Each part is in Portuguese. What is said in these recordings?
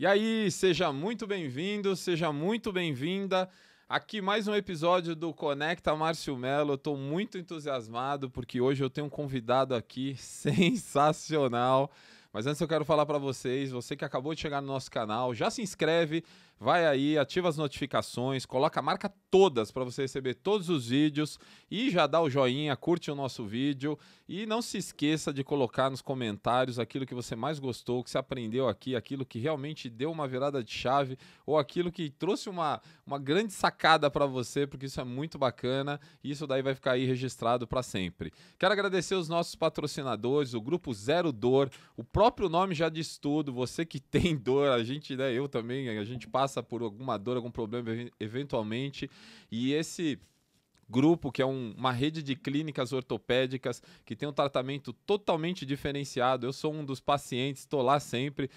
E aí, seja muito bem-vindo, seja muito bem-vinda. Aqui mais um episódio do Conecta Márcio Melo. Estou muito entusiasmado porque hoje eu tenho um convidado aqui sensacional. Mas antes eu quero falar para vocês, você que acabou de chegar no nosso canal, já se inscreve, Vai aí, ativa as notificações, coloca a marca todas para você receber todos os vídeos e já dá o joinha, curte o nosso vídeo e não se esqueça de colocar nos comentários aquilo que você mais gostou, que você aprendeu aqui, aquilo que realmente deu uma virada de chave ou aquilo que trouxe uma, uma grande sacada para você, porque isso é muito bacana e isso daí vai ficar aí registrado para sempre. Quero agradecer os nossos patrocinadores, o grupo Zero Dor, o próprio nome já diz tudo, você que tem dor, a gente, né, eu também, a gente passa passa por alguma dor, algum problema eventualmente. E esse grupo, que é um, uma rede de clínicas ortopédicas que tem um tratamento totalmente diferenciado. Eu sou um dos pacientes, estou lá sempre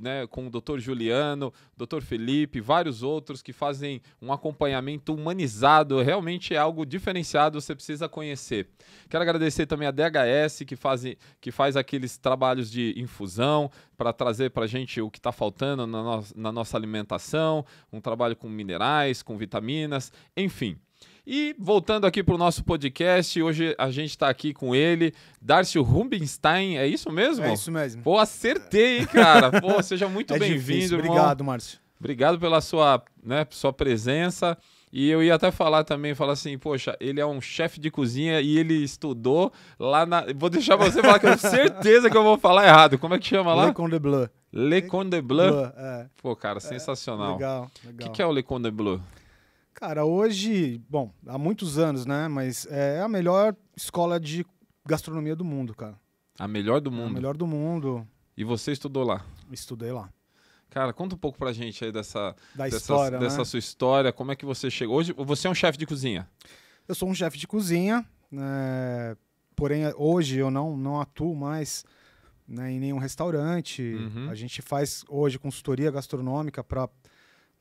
né, com o Dr. Juliano, Dr. Felipe, vários outros que fazem um acompanhamento humanizado, realmente é algo diferenciado, você precisa conhecer. Quero agradecer também a DHS, que, faz, que faz aqueles trabalhos de infusão para trazer para a gente o que está faltando na, no na nossa alimentação, um trabalho com minerais, com vitaminas, enfim. E voltando aqui para o nosso podcast, hoje a gente está aqui com ele, Darcio Rubinstein, é isso mesmo? É isso mesmo. Pô, acertei, cara. Pô, seja muito é bem-vindo, irmão. Obrigado, Márcio. Obrigado pela sua, né, sua presença. E eu ia até falar também, falar assim, poxa, ele é um chefe de cozinha e ele estudou lá na. Vou deixar você falar que eu tenho certeza que eu vou falar errado. Como é que chama lá? Le Conde Bleu. Le Conde Bleu? Bleu é. Pô, cara, é, sensacional. É, legal, legal. O que, que é o Le Conde Bleu? Cara, hoje, bom, há muitos anos, né? Mas é a melhor escola de gastronomia do mundo, cara. A melhor do mundo? É a melhor do mundo. E você estudou lá? Estudei lá. Cara, conta um pouco pra gente aí dessa, da né? dessa, história, dessa né? sua história, como é que você chegou. Hoje você é um chefe de cozinha. Eu sou um chefe de cozinha, né, porém hoje eu não, não atuo mais né, em nenhum restaurante. Uhum. A gente faz hoje consultoria gastronômica para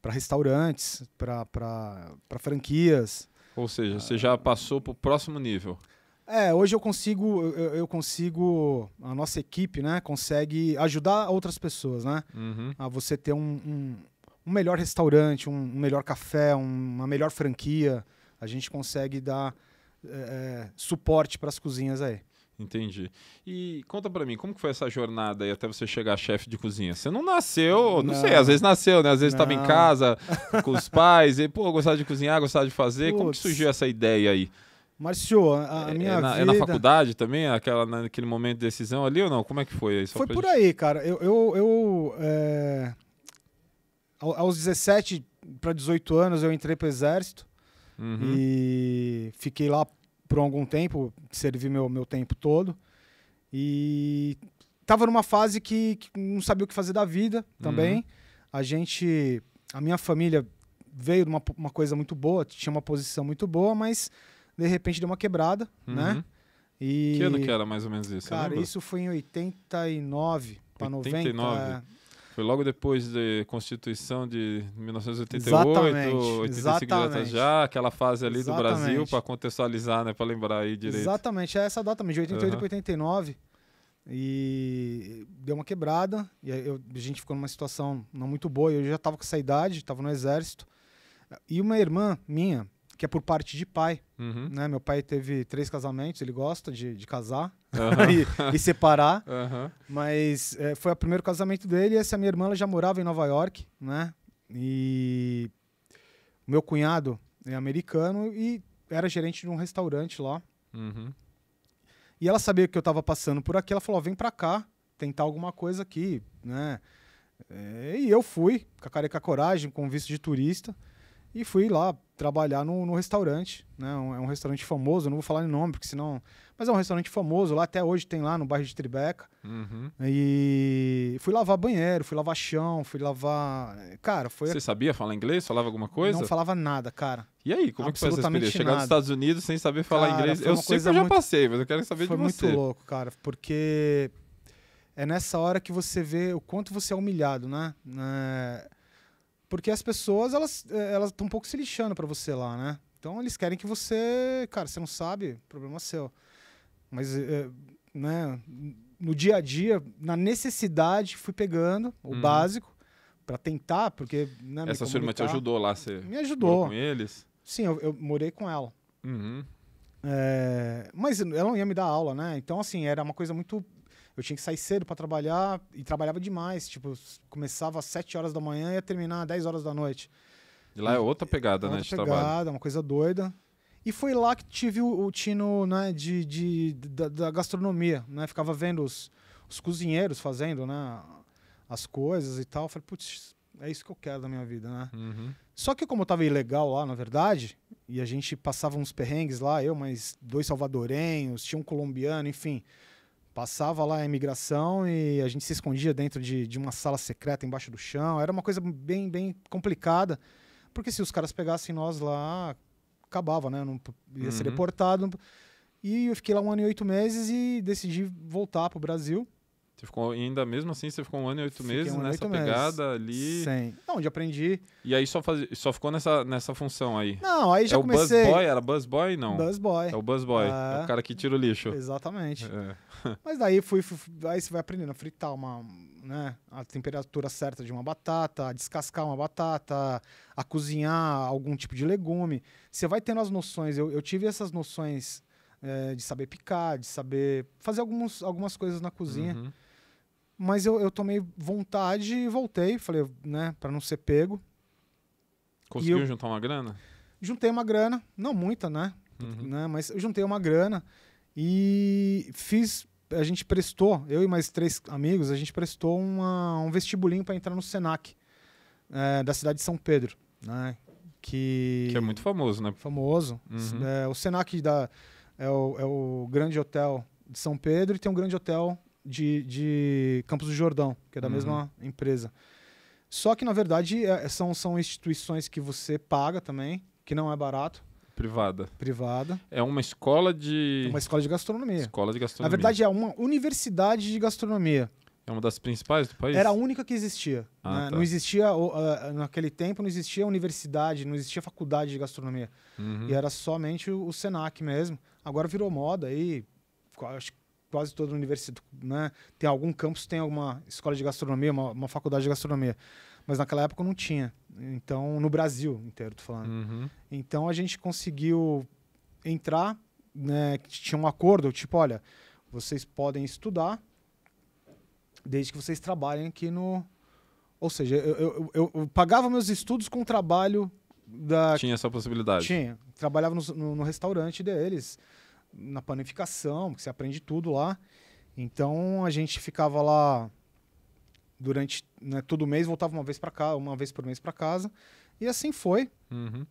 para restaurantes, para franquias. Ou seja, você ah. já passou para o próximo nível. É, hoje eu consigo, eu, eu, consigo, a nossa equipe, né, consegue ajudar outras pessoas, né, uhum. a você ter um, um, um, melhor restaurante, um, melhor café, um, uma melhor franquia. A gente consegue dar é, suporte para as cozinhas aí. Entendi. E conta para mim, como que foi essa jornada aí até você chegar chefe de cozinha? Você não nasceu, não, não, sei, às vezes nasceu, né? Às vezes estava em casa com os pais e, pô, gostava de cozinhar, gostava de fazer. Puts. Como que surgiu essa ideia aí? Marcio, a, a é, é minha é na, vida... É na faculdade também? Aquela, naquele momento de decisão ali ou não? Como é que foi? Só foi por gente... aí, cara. Eu... eu, eu é... Aos 17 para 18 anos eu entrei pro exército. Uhum. E fiquei lá por algum tempo, servi meu, meu tempo todo. E estava numa fase que, que, não sabia o que fazer da vida também. Uhum. A gente, a minha família veio de uma, uma coisa muito boa, tinha uma posição muito boa, mas de repente deu uma quebrada, uhum. né? E, que ano que era mais ou menos isso? Cara, isso foi em 89 para 90. Foi logo depois da de Constituição de 1988, exatamente, 85 exatamente. aquela fase ali exatamente. do Brasil, para contextualizar, né, para lembrar aí direito. Exatamente, é essa data mesmo, de 88 uhum. para 89. E deu uma quebrada, e eu, a gente ficou numa situação não muito boa. Eu já estava com essa idade, estava no exército. E uma irmã minha, que é por parte de pai, uhum. né? Meu pai teve três casamentos, ele gosta de, de casar. e, e, separar. Mas é, foi o primeiro casamento dele. E essa minha irmã ela já morava em Nova York, né? E meu cunhado é americano e era gerente de um restaurante lá. Uhum. E ela sabia que eu estava passando por aqui. Ela falou: vem pra cá tentar alguma coisa aqui, né? É, e eu fui, com a careca coragem, com visto de turista. E fui lá trabalhar no, no restaurante, né? Um, é um restaurante famoso, não vou falar o nome, porque senão. Mas é um restaurante famoso, lá até hoje tem lá no bairro de Tribeca. Uhum. E fui lavar banheiro, fui lavar chão, fui lavar. Cara, foi. Você sabia falar inglês? Falava alguma coisa? Não falava nada, cara. E aí, como é que foi essa experiência? Chegar nos Estados Unidos sem saber falar cara, inglês? Eu sei que eu já muito... passei, mas eu quero saber foi de você. Foi muito louco, cara, porque é nessa hora que você vê o quanto você é humilhado, né? É porque as pessoas, elas eh, elas estão um pouco se lixando para você lá, né? Então eles querem que você, cara, você não sabe, problema seu. Mas é, né, no dia a dia, na necessidade, fui pegando o uhum. básico para tentar, porque né, essa sua irmã te ajudou lá, você me ajudou com eles. Sim, eu, eu morei com ela. Uhum. É, mas ela não ia me dar aula, né? Então assim era uma coisa muito eu tinha que sair cedo para trabalhar e trabalhava demais. Tipo, começava às 7 horas da manhã e ia terminar às 10 horas da noite. E lá é outra pegada, é outra né? Outra pegada, trabalho. uma coisa doida. E foi lá que tive o, o tino né, de, de, da, da, gastronomia, né? Ficava vendo os, os cozinheiros fazendo, né? As coisas e tal. falei, putz, é isso que eu quero da minha vida, né? Uhum. Só que como eu tava ilegal lá, na verdade, e a gente passava uns perrengues lá, eu mais dois salvadorenhos, tinha um colombiano, enfim. Passava lá a imigração e a gente se escondia dentro de, de uma sala secreta embaixo do chão. Era uma coisa bem, bem complicada, porque se os caras pegassem nós lá, acabava, né? Não, ia uhum. ser deportado. E eu fiquei lá um ano e oito meses e decidi voltar para o Brasil. Você ficou ainda mesmo assim, você ficou um ano e oito Fiquei meses um nessa 8 pegada meses. ali. Sim. onde aprendi. E aí só, faz... só ficou nessa, nessa função aí. Não, aí já é comecei. O boy? era busboy não? É o busboy. boy é o é ah. cara que tira o lixo. Exatamente. É. Mas daí fui, fui, aí você vai aprendendo a fritar uma, né, a temperatura certa de uma batata, a descascar uma batata, a cozinhar algum tipo de legume. Você vai tendo as noções. Eu, eu tive essas noções é, de saber picar, de saber fazer alguns, algumas coisas na cozinha. Uhum. Mas eu, eu tomei vontade e voltei, falei, né, para não ser pego. Conseguiu eu, juntar uma grana? Juntei uma grana, não muita, né? Uhum. né mas eu juntei uma grana e fiz. A gente prestou, eu e mais três amigos, a gente prestou uma, um vestibulinho para entrar no SENAC é, da cidade de São Pedro, né? Que, que é muito famoso, né? Famoso. Uhum. É, o SENAC da, é o, é o grande hotel de São Pedro e tem um grande hotel de, de Campos do Jordão, que é da uhum. mesma empresa. Só que, na verdade, é, é, são, são instituições que você paga também, que não é barato. Privada. Privada. É uma escola de. É uma escola de gastronomia. Escola de gastronomia. Na verdade, é uma universidade de gastronomia. É uma das principais do país? Era a única que existia. Ah, né? tá. Não existia, uh, naquele tempo, não existia universidade, não existia faculdade de gastronomia. Uhum. E era somente o, o SENAC mesmo. Agora virou moda aí, acho que quase toda universidade, né? Tem algum campus, tem alguma escola de gastronomia, uma, uma, faculdade de gastronomia. Mas naquela época não tinha. Então, no Brasil inteiro, tô falando. Uhum. Então a gente conseguiu entrar, né? Tinha um acordo, tipo, olha, vocês podem estudar desde que vocês trabalhem aqui no. Ou seja, eu, eu, eu, eu pagava meus estudos com o trabalho da. Tinha essa possibilidade. Tinha. Trabalhava no, no, no restaurante deles na panificação, porque você aprende tudo lá. Então a gente ficava lá durante né, todo mês, voltava uma vez para cá, uma vez por mês para casa. E assim foi. Uhum.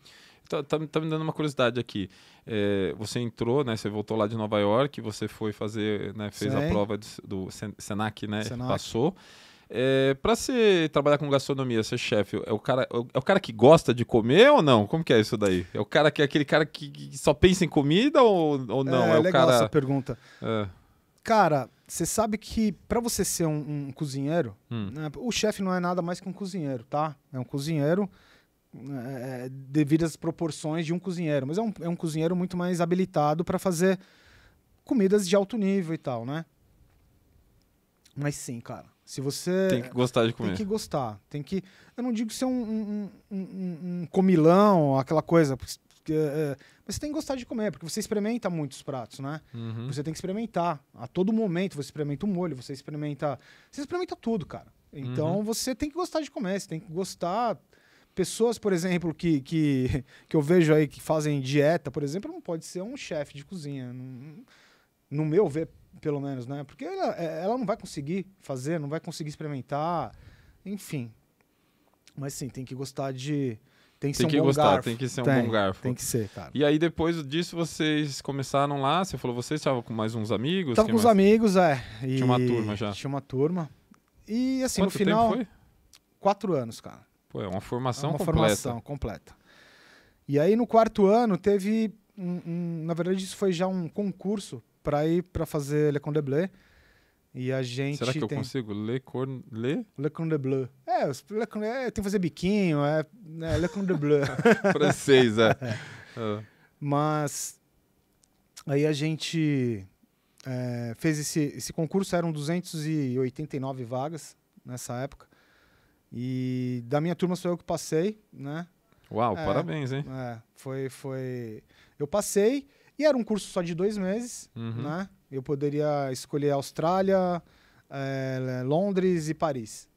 Tá, tá, tá, me dando uma curiosidade aqui. É, você entrou, né? Você voltou lá de Nova York, você foi fazer, né, fez Sei. a prova do, do Senac, né? Senac. Passou. É, para você trabalhar com gastronomia, ser chefe, é o, cara, é, é o cara que gosta de comer ou não? Como que é isso daí? É o cara que é aquele cara que só pensa em comida ou, ou não? É, é legal cara... essa pergunta. É. Cara, você sabe que para você ser um, um cozinheiro, hum. né, o chefe não é nada mais que um cozinheiro, tá? É um cozinheiro é, é devido às proporções de um cozinheiro, mas é um, é um cozinheiro muito mais habilitado para fazer comidas de alto nível e tal, né? Mas sim, cara se você. Tem que gostar de comer. Tem que gostar. Tem que. Eu não digo ser um, um, um, um comilão, aquela coisa. Porque, é, é, mas você tem que gostar de comer, porque você experimenta muitos pratos, né? Uhum. Você tem que experimentar. A todo momento você experimenta o molho, você experimenta. Você experimenta tudo, cara. Então uhum. você tem que gostar de comer, você tem que gostar. Pessoas, por exemplo, que, que, que eu vejo aí que fazem dieta, por exemplo, não pode ser um chefe de cozinha. no meu ver, pelo menos, né? Porque ela, é, ela não vai conseguir fazer, não vai conseguir experimentar, enfim. Mas sim, tem que gostar de. Tem que, tem ser que um bom gostar, garfo. tem que ser um tem, bom garfo. Tem que ser, cara. E aí depois disso vocês começaram lá, você falou, vocês estavam com mais uns amigos? Tava com mais? uns amigos, é. E... Tinha uma turma já. Tinha uma turma. E assim, Quanto no final. Tempo foi? Quatro anos, cara. Pô, é uma formação é uma completa. formação completa. E aí no quarto ano teve. Um, um, na verdade, isso foi já um concurso para ir para fazer Le Conde Bleu. E a gente. Será que eu consigo? Le Corne. Le? Le Corne Bleu. É, Le Corne... é, tem que fazer biquinho, é, é Le Corne Bleu. Francês, é. é. é. Mas. Aí a gente é, fez esse, esse concurso, eram 289 vagas nessa época. E da minha turma sou eu que passei, né? Uau, é, parabéns, hein? É, foi, foi. Eu passei. E era um curso só de dois meses, uhum. né? Eu poderia escolher Austrália, é, Londres e Paris.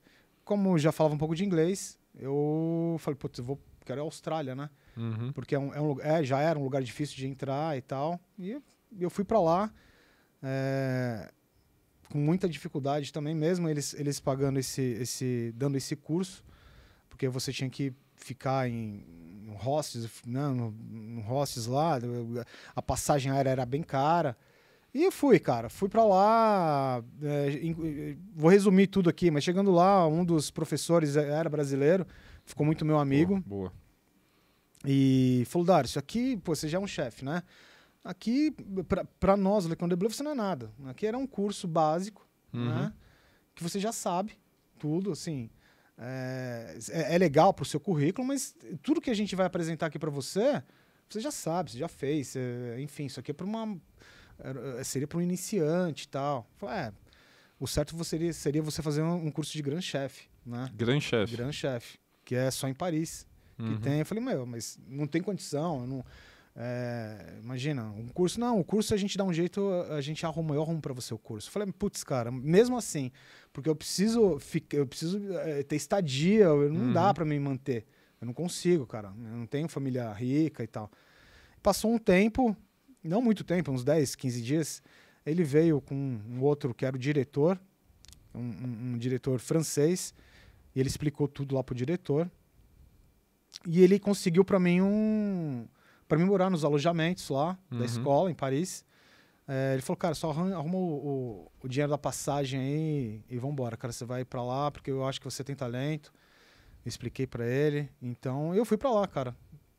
Como já falava um pouco de inglês, eu falei, putz, eu vou, quero a Austrália, né? Uhum. Porque é um, é, é já era um lugar difícil de entrar e tal. E eu fui para lá eh, com muita dificuldade também, mesmo eles, eles pagando esse, esse, dando esse curso, porque você tinha que ficar em no hostes, não, né, no, no hostes lá, a passagem aérea era bem cara. E eu fui, cara, fui para lá. É, in, vou resumir tudo aqui, mas chegando lá, um dos professores era brasileiro, ficou muito meu amigo. Boa. boa. E falou: Dário, isso aqui, pô, você já é um chefe, né? Aqui, para nós, Lecon de Bluff, você não é nada. Aqui era um curso básico, né, uhum. né? Que você já sabe tudo, assim. É, é, é legal para o seu currículo, mas tudo que a gente vai apresentar aqui para você, você já sabe, você já fez, você, enfim, isso aqui é para uma é, seria para um iniciante e tal. É, o certo seria, seria você fazer um, curso de Grande Chef, né? Grande Chef. Grande Chef, que é só em Paris. Uhum. Que tem, eu falei, meu, mas não tem condição, não é, imagina, um curso, não, o curso a gente dá um jeito, a gente arruma, eu arrumo para você o curso. Eu falei, putz, cara, mesmo assim, porque eu preciso, eu preciso eh, ter estadia, não uhum. dá para me manter. Eu não consigo, cara. Eu não tenho família rica e tal. Passou um tempo, não muito tempo, uns 10, 15 dias, ele veio com um outro que era o diretor, um, um, um diretor francês, e ele explicou tudo lá pro diretor. E ele conseguiu para mim um para me morar nos alojamentos lá uhum. da escola em Paris. É, ele falou, cara, só arruma o, o, o dinheiro da passagem aí e vambora, cara, você vai para lá porque eu acho que você tem talento. Eu expliquei para ele. Então eu fui para lá, cara.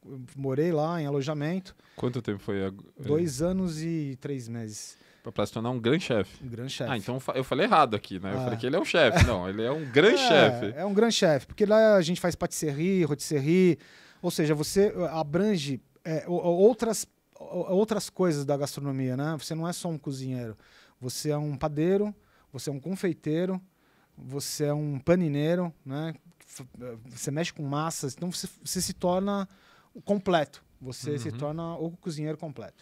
Eu morei lá em alojamento. Quanto tempo foi? É? Dois anos e três meses. Pra se tornar um grande chefe. Um grande chefe. Ah, então eu falei errado aqui, né? Eu é. falei que ele é um chefe. Não, ele é um grande é, chefe. É um grande chefe, porque lá a gente faz patisserie, rotisserie, ou seja, você eh, abrange é, outras, outras coisas da gastronomia, né? Você não é só um cozinheiro. Você é um padeiro, você é um confeiteiro, você é um panineiro, né? Você mexe com massas, então você, você se torna completo. Você uhum. se torna o cozinheiro completo.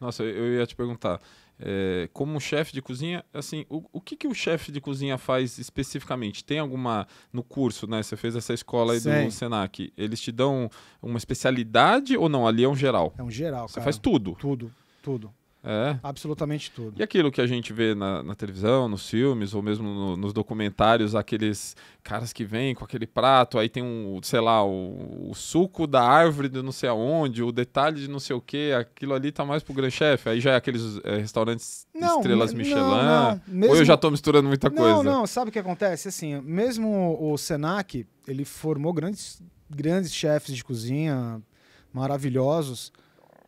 Nossa, eu ia te perguntar. É, como um chefe de cozinha, assim, o, o que, que o chefe de cozinha faz especificamente? Tem alguma no curso, né? Você fez essa escola aí do Senac. Eles te dão uma especialidade ou não? Ali é um geral. É um geral, Você cara. faz tudo. Tudo, tudo. É. Absolutamente tudo. E aquilo que a gente vê na, na televisão, nos filmes, ou mesmo no, nos documentários, aqueles caras que vêm com aquele prato, aí tem um, sei lá, o, o, suco da árvore de não sei aonde, o detalhe de não sei o que, aquilo ali tá mais pro Grand Chef, aí já é aqueles é, restaurantes não, estrelas Michelin. Não, não. Mesmo... Ou eu já tô misturando muita coisa. Não, não, sabe o que acontece? Assim, mesmo o Senac, ele formou grandes, grandes chefes de cozinha maravilhosos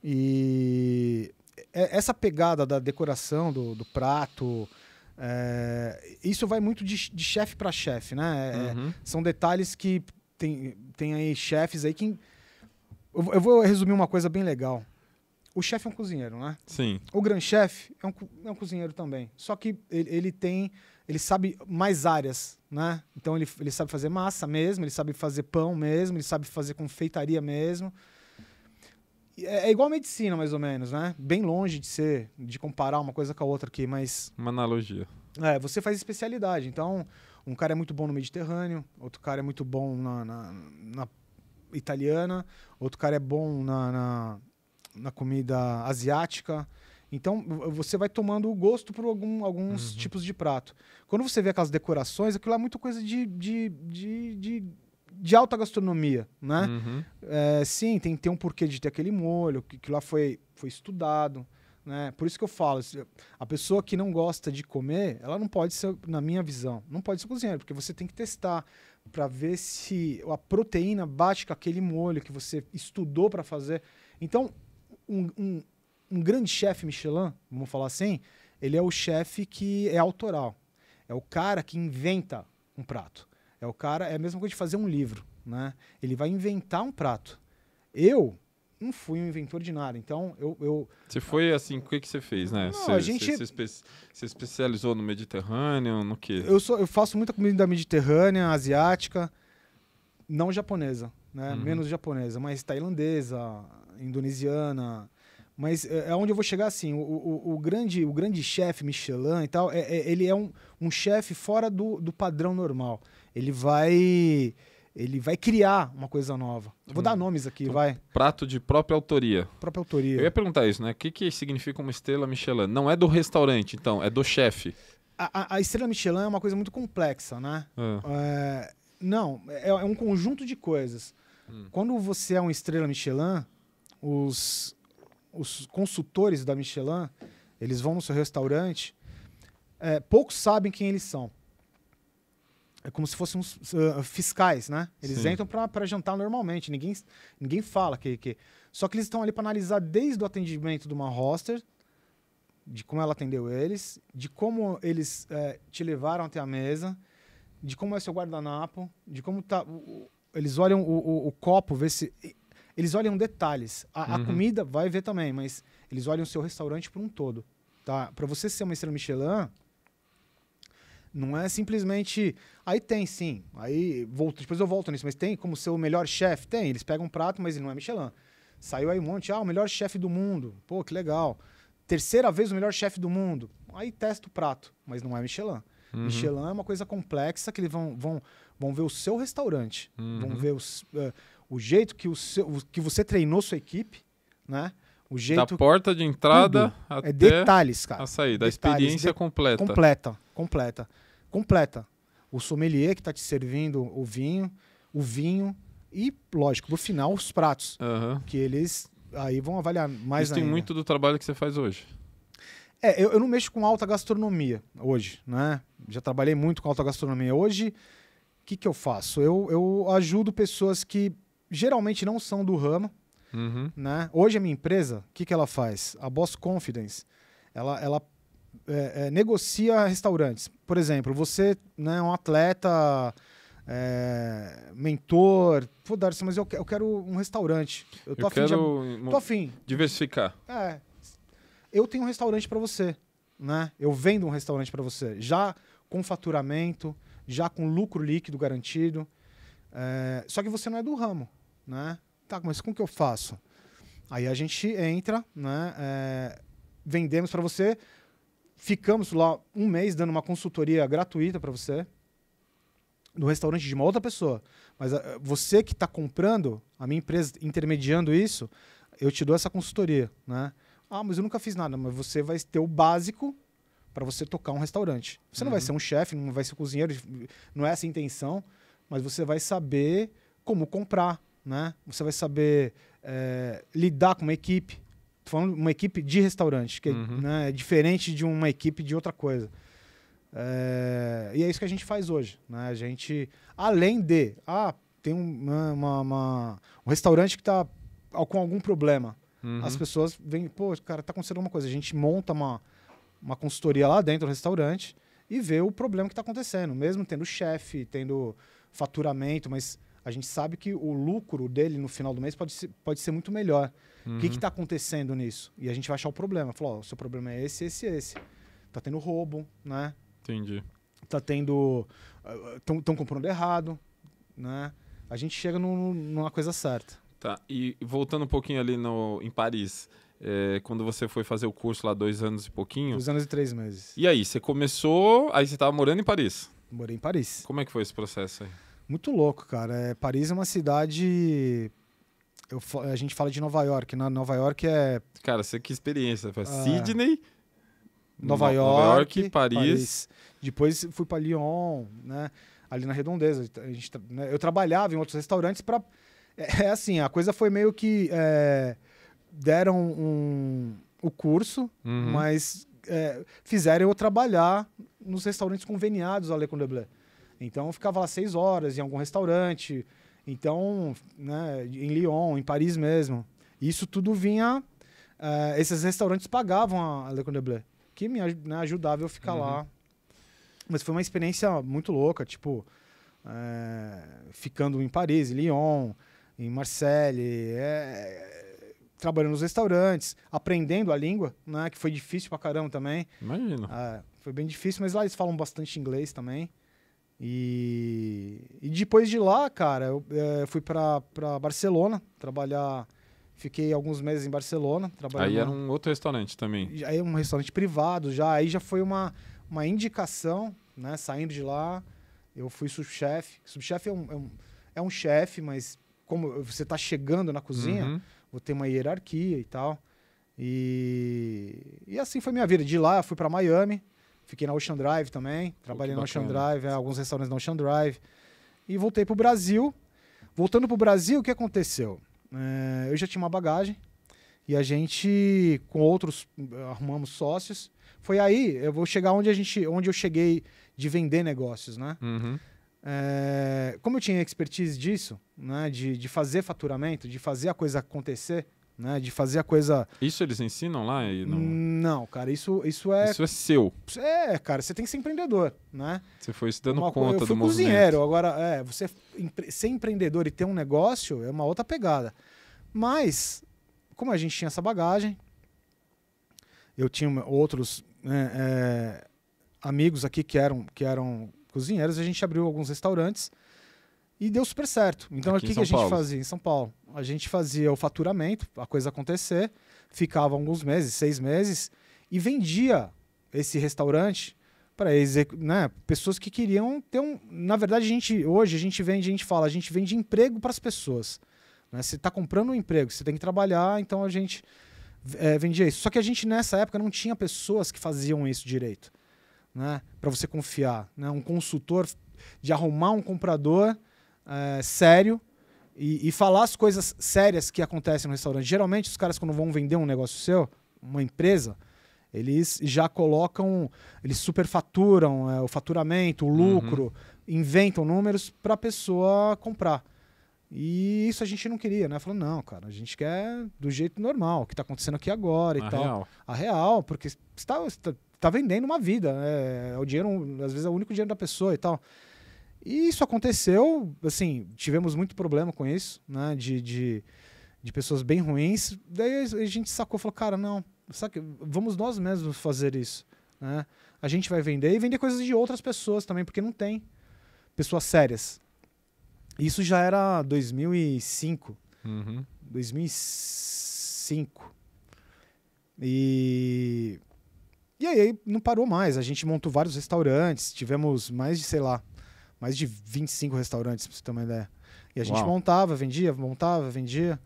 e é, essa pegada da decoração do, do prato, é, isso vai muito de, de chefe para chefe, né? É, uhum. São detalhes que tem, tem aí chefes aí que. Eu, vou resumir uma coisa bem legal. O chefe é um cozinheiro, né? Sim. O grande chefe é um, é um cozinheiro também. Só que ele, ele tem. Ele sabe mais áreas, né? Então ele, ele sabe fazer massa mesmo, ele sabe fazer pão mesmo, ele sabe fazer confeitaria mesmo. É, é igual medicina, mais ou menos, né? Bem longe de ser, de comparar uma coisa com a outra aqui, mas. Uma analogia. É, você faz especialidade. Então, um cara é muito bom no Mediterrâneo, outro cara é muito bom na, na, na italiana, outro cara é bom na, na, na, comida asiática. Então, você vai tomando o gosto por algum, alguns uhum. tipos de prato. Quando você vê aquelas decorações, aquilo é muito coisa de, de, de, de de alta gastronomia, né? Uhum. É, sim, tem que ter um porquê de ter aquele molho, que, que lá foi, foi estudado, né? Por isso que eu falo, a pessoa que não gosta de comer, ela não pode ser, na minha visão, não pode ser cozinheiro, porque você tem que testar para ver se a proteína bate com aquele molho que você estudou para fazer. Então, um, um, um grande chefe Michelin, vamos falar assim, ele é o chefe que é autoral. É o cara que inventa um prato. É o cara, é a mesma coisa de fazer um livro, né? Ele vai inventar um prato. Eu não fui um inventor de nada, então eu... eu você foi assim, o que, que você fez, né? Não, você, a gente... Você, espe especializou no Mediterrâneo, no quê? Eu, sou, eu faço muita comida da Mediterrânea, asiática, não japonesa, né? Uhum. Menos japonesa, mas tailandesa, indonesiana, mas é, é onde eu vou chegar assim. O, o, o grande, o grande chefe Michelin e tal, é, é, ele é um, um chefe fora do, do padrão normal ele vai ele vai criar uma coisa nova. Eu vou hum. dar nomes aqui, então, vai. Prato de própria autoria. Própria autoria. Eu ia perguntar isso, né? O que, que significa uma estrela Michelin? Não é do restaurante, então, é do chefe. A, a, a estrela Michelin é uma coisa muito complexa, né? É, é não, é, é, um conjunto de coisas. Hum. Quando você é uma estrela Michelin, os, os consultores da Michelin, eles vão no seu restaurante, é, poucos sabem quem eles são é como se fossem uns, uh, fiscais, né? Eles Sim. entram para jantar normalmente, ninguém, ninguém fala que, que. Só que eles estão ali para analisar desde o atendimento de uma roster, de como ela atendeu eles, de como eles uh, te levaram até a mesa, de como é seu guardanapo, de como tá. eles olham o, o, o copo, ver se. Eles olham detalhes. A, uhum. a, comida vai ver também, mas eles olham o seu restaurante por um todo. Tá? Para você ser uma estrela Michelin, não é simplesmente. Aí tem sim, aí volto, depois eu volto nisso, mas tem como ser o melhor chefe? Tem, eles pegam um prato, mas ele não é Michelin. Saiu aí um monte, ah, o melhor chefe do mundo. Pô, que legal. Terceira vez o melhor chefe do mundo. Aí testa o prato, mas não é Michelin. Uhum. Michelin é uma coisa complexa que eles vão, vão, vão ver o seu restaurante, uhum. vão ver os, uh, o jeito que, o seu, que você treinou sua equipe, né? O jeito da porta de entrada tudo. É até é detalhes, cara. A saída, detalhes, a experiência de completa. Completa completa. Completa o sommelier que está te servindo o vinho, o vinho e, lógico, no final, os pratos. Uhum. Que eles aí vão avaliar mais Isso ainda. tem muito do trabalho que você faz hoje. É, eu, eu não mexo com alta gastronomia hoje, né? Já trabalhei muito com alta gastronomia. Hoje, o que, que eu faço? Eu, eu ajudo pessoas que geralmente não são do ramo, uhum. né? Hoje a minha empresa, o que, que ela faz? A Boss Confidence, ela, ela é, é, negocia restaurantes. Por exemplo, você né, é né, um atleta, é, mentor, pô, Darcy, mas eu, eu quero um restaurante. Eu tô eu afim. Quero de, tô afim. Diversificar. É. Eu tenho um restaurante para você, né? Eu vendo um restaurante para você, já com faturamento, já com lucro líquido garantido. É, só que você não é do ramo, né? Tá, mas com o que eu faço? Aí a gente entra, né? É, vendemos para você ficamos lá um mês dando uma consultoria gratuita para você no restaurante de uma outra pessoa. Mas eh, você que está comprando, a minha empresa intermediando isso, eu te dou essa consultoria, né? Ah, mas eu nunca fiz nada. Mas você vai ter o básico para você tocar um restaurante. Você uhum. não vai uhum. ser um chefe, não vai ser cozinheiro, não é essa a intenção. Mas você vai saber como comprar, né? Você vai saber é, lidar com uma equipe, falando uma equipe de restaurante, que uhum. né, é diferente de uma equipe de outra coisa. É, e é isso que a gente faz hoje. Né? A gente, além de. Ah, tem uma, né, uma, uma, um restaurante que está com algum problema. Uhum. As pessoas vêm, pô, cara, tá acontecendo alguma coisa. A gente monta uma, uma consultoria lá dentro do restaurante e vê o problema que está acontecendo. Mesmo tendo chefe, tendo faturamento, mas a gente sabe que o lucro dele no final do mês pode ser, pode ser muito melhor. O uhum. que está acontecendo nisso? E a gente vai achar o problema. Falou, oh, o seu problema é esse, esse, esse. Tá tendo roubo, né? Entendi. Tá tendo. Estão ah, comprando errado, né? A gente chega no, numa coisa certa. Tá, e voltando um pouquinho ali no, em Paris. É, quando você foi fazer o curso lá dois anos e pouquinho. Dois anos e três meses. E aí, você começou, aí você estava morando em Paris? Morei em Paris. Como é que foi esse processo aí? Muito louco, cara. É, Paris é uma cidade. Eu, a gente fala de Nova York. Na né? Nova York é. Cara, você que experiência. Foi ah. Sydney, Nova, York, Nova York Paris. Paris. Depois fui para Lyon, né? Ali na Redondeza. A gente, né? Eu trabalhava em outros restaurantes para. É, é, assim, a coisa foi meio que. É, deram um, o curso, uhum. mas é, fizeram eu trabalhar nos restaurantes conveniados a Le Leblanc. Então eu ficava lá seis horas em algum restaurante. Então, né, em Lyon, em Paris mesmo. Isso tudo vinha. Uh, esses restaurantes pagavam a Le Condé Bleu, que me né, ajudava eu ficar uhum. lá. Mas foi uma experiência muito louca, tipo, uh, ficando em Paris, em Lyon, em Marseille, é, trabalhando nos restaurantes, aprendendo a língua, né, que foi difícil pra caramba também. Imagina. Uh, foi bem difícil, mas lá eles falam bastante inglês também. E, e depois de lá, cara, eu é, fui para Barcelona trabalhar. Fiquei alguns meses em Barcelona trabalhando. Aí era um outro restaurante também. Aí um restaurante privado já. Aí já foi uma, uma indicação, né? Saindo de lá, eu fui subchefe. Subchefe é um, é um, é um chefe, mas como você está chegando na cozinha, uhum. vou ter uma hierarquia e tal. E, e assim foi minha vida. De lá, fui para Miami. Fiquei na Ocean Drive também, trabalhei na Ocean Drive, é, alguns restaurantes na Ocean Drive. E voltei para o Brasil. Voltando para o Brasil, o que aconteceu? É, eu já tinha uma bagagem e a gente, com outros, arrumamos sócios. Foi aí, eu vou chegar onde, a gente, onde eu cheguei de vender negócios, né? Uhum. É, como eu tinha expertise disso, né, de, de fazer faturamento, de fazer a coisa acontecer, né, de fazer a coisa. Isso eles ensinam lá? E não... não, cara, isso, isso é. Isso é seu. É, cara, você tem que ser empreendedor, né? Você foi se dando uma, conta eu fui do cozinheiro, agora, é, você ser empreendedor e ter um negócio é uma outra pegada. Mas, como a gente tinha essa bagagem, eu tinha outros né, é, amigos aqui que eram, que eram cozinheiros, a gente abriu alguns restaurantes e deu super certo. Então Aqui o que, que a gente fazia em São Paulo? A gente fazia o faturamento, a coisa acontecer, ficava alguns meses, seis meses, e vendia esse restaurante para né, pessoas que queriam ter um. Na verdade, a gente, hoje a gente vende, a gente fala, a gente vende emprego para as pessoas. Né? Você está comprando um emprego, você tem que trabalhar, então a gente é, vendia isso. Só que a gente, nessa época, não tinha pessoas que faziam isso direito. Né? Para você confiar. Né? Um consultor de arrumar um comprador é, sério e, e, falar as coisas sérias que acontecem no restaurante. Geralmente, os caras, quando vão vender um negócio seu, uma empresa, eles já colocam, eles superfaturam é, o faturamento, o uhum. lucro, uhum. inventam números para a pessoa comprar. E isso a gente não queria, né? Falou, não, cara, a gente quer do jeito normal, o que está acontecendo aqui agora e a tal. Real. A real, porque está tá, tá vendendo uma vida, né? É o dinheiro, às vezes é o único dinheiro da pessoa e tal. E isso aconteceu, assim, tivemos muito problema com isso, né? De, de, de pessoas bem ruins. Daí a gente sacou e falou, cara, não, sabe, vamos nós mesmos fazer isso, né? A gente vai vender e vender coisas de outras pessoas também, porque não tem pessoas sérias. Isso já era 2005. Uhum. 2005. E... E aí não parou mais. A gente montou vários restaurantes, tivemos mais de, sei lá, mais de 25 restaurantes, pra você ter uma ideia. E a gente Uau. montava, vendia, montava, vendia.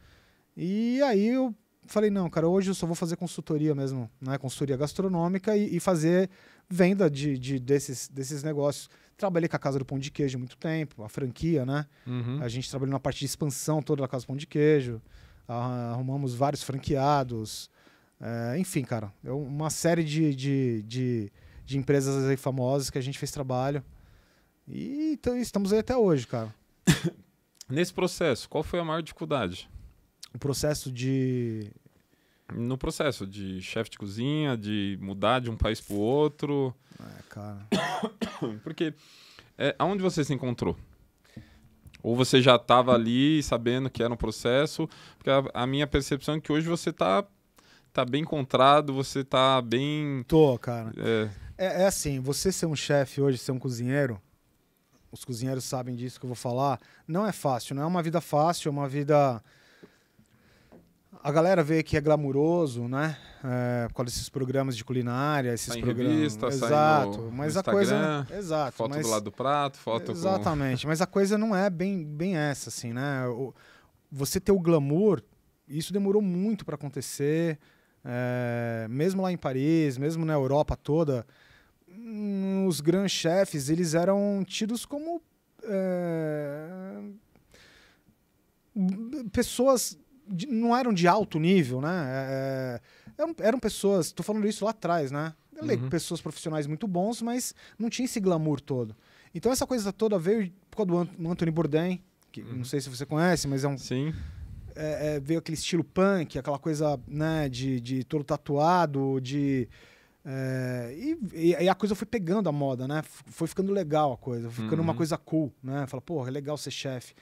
E aí eu falei, não, cara, hoje eu só vou fazer consultoria mesmo, né? Consultoria gastronômica e, e fazer venda de, de, desses, desses negócios. Trabalhei com a Casa do Pão de Queijo muito tempo, a franquia, né? Uhum. A gente trabalhou na parte de expansão toda da Casa do Pão de Queijo. Ah, arrumamos vários franqueados. É, enfim, cara, é uma série de, de, de, de empresas famosas que a gente fez trabalho. E então, estamos aí até hoje, cara. Nesse processo, qual foi a maior dificuldade? O processo de. No processo de chefe de cozinha, de mudar de um país para outro. É, cara. Porque é, aonde você se encontrou? Ou você já estava ali sabendo que era um processo? Porque a, a minha percepção é que hoje você está tá bem encontrado, você tá bem. Tô, cara. É, é, é assim, você ser um chefe hoje, ser um cozinheiro, os cozinheiros sabem disso que eu vou falar, não é fácil, não é uma vida fácil, é uma vida. A galera vê que é glamuroso, né? É, por causa desses programas de culinária, esses sai tá programas. Revista, tá exato, no, mas no a coisa. Exato. Foto mas... do lado do prato, foto Exatamente, com... mas a coisa não é bem, bem essa, assim, né? O, você ter o glamour, isso demorou muito para acontecer. É, mesmo lá em Paris, mesmo na Europa toda, os grandes chefes eles eram tidos como é, pessoas de, não eram de alto nível, né? É, é eram, eram, pessoas, estou falando isso lá atrás, né? Uhum. Pessoas profissionais muito bons, mas não tinha esse glamour todo. Então essa coisa toda veio por causa do Anthony Bourdain, que uhum. não sei se você conhece, mas é um. Sim. É, é veio aquele estilo punk, aquela coisa né, de, de todo tatuado, de é, e, e, a coisa foi pegando a moda, né? Foi ficando legal a coisa, ficando uhum. uma coisa cool, né? Fala, porra, é legal ser chefe.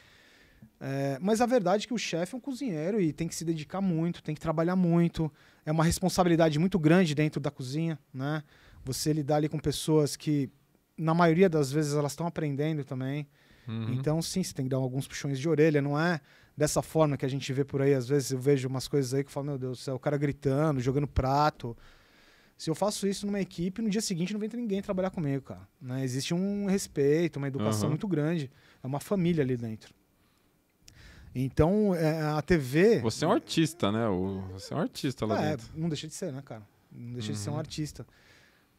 É, mas a verdade é que o chefe é um cozinheiro e tem que se dedicar muito, tem que trabalhar muito. É uma responsabilidade muito grande dentro da cozinha, né? Você lidar ali com pessoas que, na maioria das vezes, elas estão aprendendo também. Uhum. Então, sim, você tem que dar alguns puxões de orelha, não é? dessa forma que a gente vê por aí, às vezes eu vejo umas coisas aí que eu falo, meu Deus do céu, o cara gritando, jogando prato. Se eu faço isso numa equipe, no dia seguinte não vem ninguém trabalhar comigo, cara. Né? Existe um respeito, uma educação uhum. muito grande. É uma família ali dentro. Então, é, a TV. Você é um artista, né? O, você é um artista lá é, dentro. Não deixa de ser, né, cara? Não deixa uhum. de ser um uhum. artista.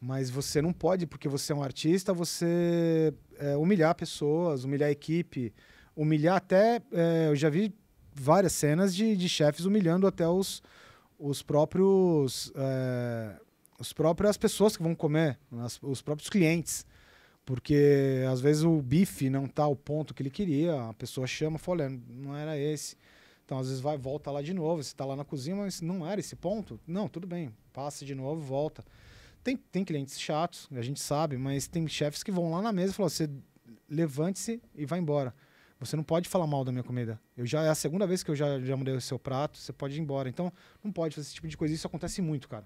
Mas você não pode, porque você é um artista, você é, humilhar pessoas, humilhar a equipe, humilhar até. É, eu já vi várias cenas de, de chefes humilhando até os, os próprios é, os próprias pessoas que vão comer, as, os próprios clientes. Porque às vezes o bife não tá ao ponto que ele queria, a pessoa chama e fala, olha, não era esse. Então às vezes vai volta lá de novo, você está lá na cozinha, mas não era esse ponto? Não, tudo bem, passa de novo, volta. Tem, tem clientes chatos, a gente sabe, mas tem chefes que vão lá na mesa e falam, você levante-se e vai embora. Você não pode falar mal da minha comida. Eu já é a segunda vez que eu já, já mudei o seu prato, você pode ir embora. Então, não pode fazer esse tipo de coisa. Isso acontece muito, cara.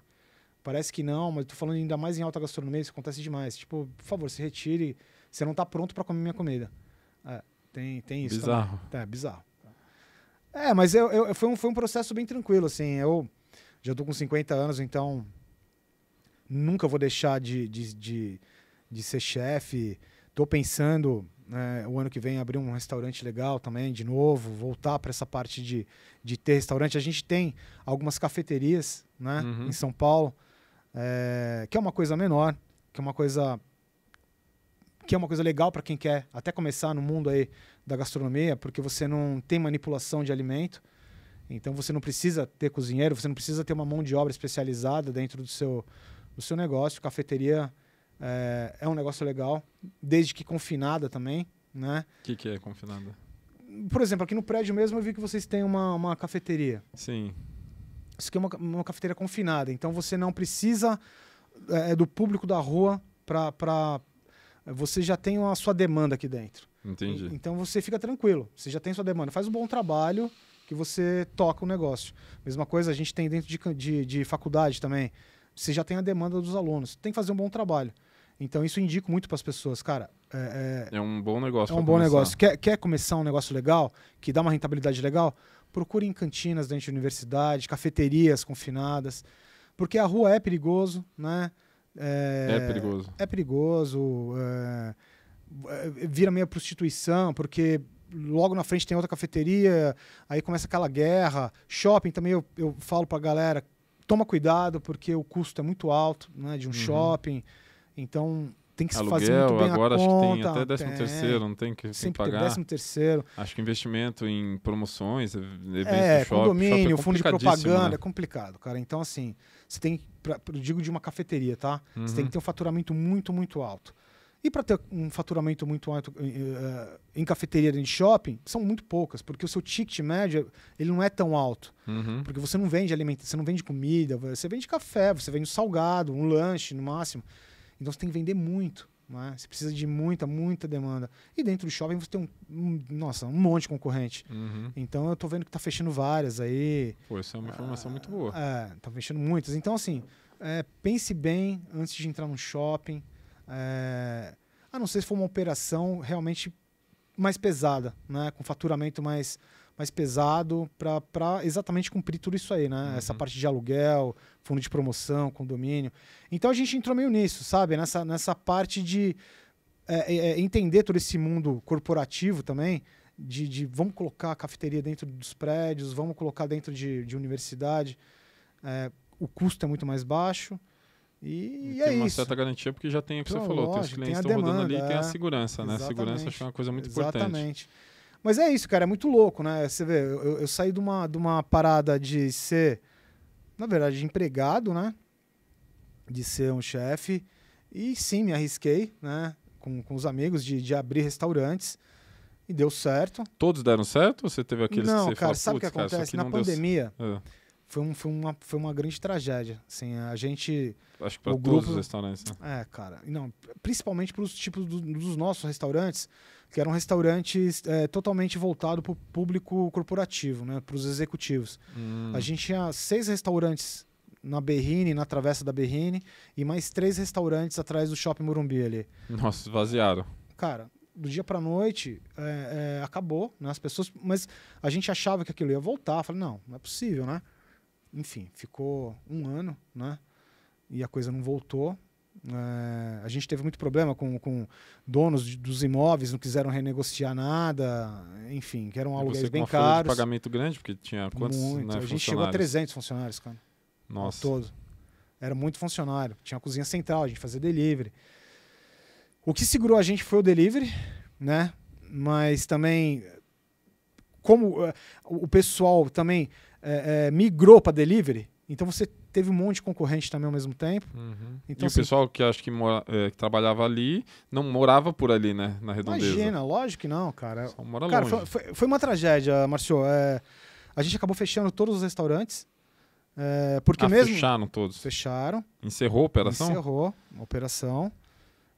Parece que não, mas tô falando ainda mais em alta gastronomia, isso acontece demais. Tipo, por favor, se retire, você não tá pronto para comer minha comida. É, tem, tem isso. Bizarro. Também. É, bizarro. É, mas eu, eu, foi, um, foi um processo bem tranquilo, assim. Eu já tô com 50 anos, então nunca vou deixar de, de, de, de ser chefe. Tô pensando né, o ano que vem abrir um restaurante legal também, de novo, voltar para essa parte de, de ter restaurante. A gente tem algumas cafeterias né, uhum. em São Paulo é, que é uma coisa menor, que é uma coisa que é uma coisa legal para quem quer até começar no mundo aí da gastronomia, porque você não tem manipulação de alimento, então você não precisa ter cozinheiro, você não precisa ter uma mão de obra especializada dentro do seu, do seu negócio. Cafeteria é, é um negócio legal, desde que confinada também, né? O que, que é confinada? Por exemplo, aqui no prédio mesmo eu vi que vocês têm uma, uma cafeteria. Sim. Isso aqui é uma, uma cafeteira confinada, então você não precisa é, é do público da rua para. Você já tem a sua demanda aqui dentro. Entendi. E, então você fica tranquilo, você já tem sua demanda. Faz um bom trabalho que você toca o negócio. Mesma coisa a gente tem dentro de, de, de faculdade também. Você já tem a demanda dos alunos, tem que fazer um bom trabalho. Então isso indico muito para as pessoas, cara. É, é, é, um bom negócio. É um bom começar. negócio. Quer, quer começar um negócio legal, que dá uma rentabilidade legal? procurem cantinas dentro da universidade, cafeterias confinadas, porque a rua é perigoso, né? É, é perigoso. É perigoso. É, é vira meio prostituição, porque logo na frente tem outra cafeteria, aí começa aquela guerra. Shopping também eu, eu falo pra galera, toma cuidado, porque o custo é muito alto né, de um uhum. shopping. Então, tem que Aluguel, fazer muito bem agora a conta. acho que tem até décimo é. terceiro, não tem que sem pagar. Tem décimo terceiro. Acho que investimento em promoções, eventos é, shopping, condomínio, shopping é fundo de propaganda, né? é complicado, cara. Então assim, você tem, pra, eu digo de uma cafeteria, tá? Uhum. Você tem uhum. que ter um faturamento muito, muito alto. E para ter um faturamento muito alto uh, em cafeteria de shopping, são muito poucas, porque o seu ticket médio ele não é tão alto. Uhum. Porque você não vende alimentação você não vende comida, você vende café, você vende um salgado, um lanche no máximo. Então você tem que vender muito. É? Você precisa de muita, muita demanda. E dentro do shopping você tem um, um nossa, um monte de concorrente. Uhum. Então eu estou vendo que está fechando várias aí. Pô, isso é uma informação ah, muito boa. É, tá fechando muitas. Então, assim, é, pense bem antes de entrar no shopping. É, a não ser se for uma operação realmente mais pesada, né? Com faturamento mais mais pesado para exatamente cumprir tudo isso aí, né? Uhum. Essa parte de aluguel, fundo de promoção, condomínio. Então a gente entrou meio nisso, sabe? Nessa, nessa parte de é, é, é, entender todo esse mundo corporativo também, de, de, vamos colocar a cafeteria dentro dos prédios, vamos colocar dentro de, de universidade. É, o custo é muito mais baixo. E, e é isso. Tem uma certa garantia, porque já tem o que então, você falou, lógico, tem os clientes tem estão demanda, rodando ali e tem a é. segurança, né? A segurança acho que é uma coisa muito exatamente. importante. Exatamente. Mas é isso, cara, é muito louco, né? Você vê, eu, eu saí de uma, de uma parada de ser, na verdade, de empregado, né? De ser um chefe. E sim, me arrisquei, né? Com, com os amigos, de, de abrir restaurantes. E deu certo. Todos deram certo? Ou você teve aqueles não, que você cara, fala, sabe o que acontece? Cara, na pandemia, deu... É foi, um, foi, uma, foi uma grande tragédia. Assim, a gente. Acho que para todos grupo, os restaurantes, né? É, cara. Não, principalmente para os tipos do, dos nossos restaurantes, que eram restaurantes é, totalmente voltados para o público corporativo, né? Para os executivos. Hum. A gente tinha seis restaurantes na Berrine, na travessa da Berrine, e mais três restaurantes atrás do shopping Morumbi ali. Nossa, esvaziaram. Cara, do dia para noite é, é, acabou, né? As pessoas. Mas a gente achava que aquilo ia voltar. Falei, não, não é possível, né? enfim, ficou um ano, né? E a coisa não voltou. É, a gente teve muito problema com, com donos de, dos imóveis, não quiseram renegociar nada, enfim, que eram aluguéis bem caros. Folha de pagamento grande, porque tinha quantos né, muito. Né, a gente chegou a 300 funcionários, cara. Nossa. No todo. Era muito funcionário. Tinha a cozinha central, a gente fazia delivery. O que segurou a gente foi o delivery, né? Mas também, como uh, o pessoal também é, é, migrou para delivery, então você teve um monte de concorrente também ao mesmo tempo. Uhum. Então, e assim, o pessoal que acho que, mora, é, que, trabalhava ali não morava por ali, né? Na redondeza. Imagina, lógico que não, cara. Só mora cara, longe. Foi, foi, uma tragédia, Marcio. É, a gente acabou fechando todos os restaurantes. É, porque ah, mesmo. Fecharam todos. Fecharam. Encerrou a operação? Encerrou a operação.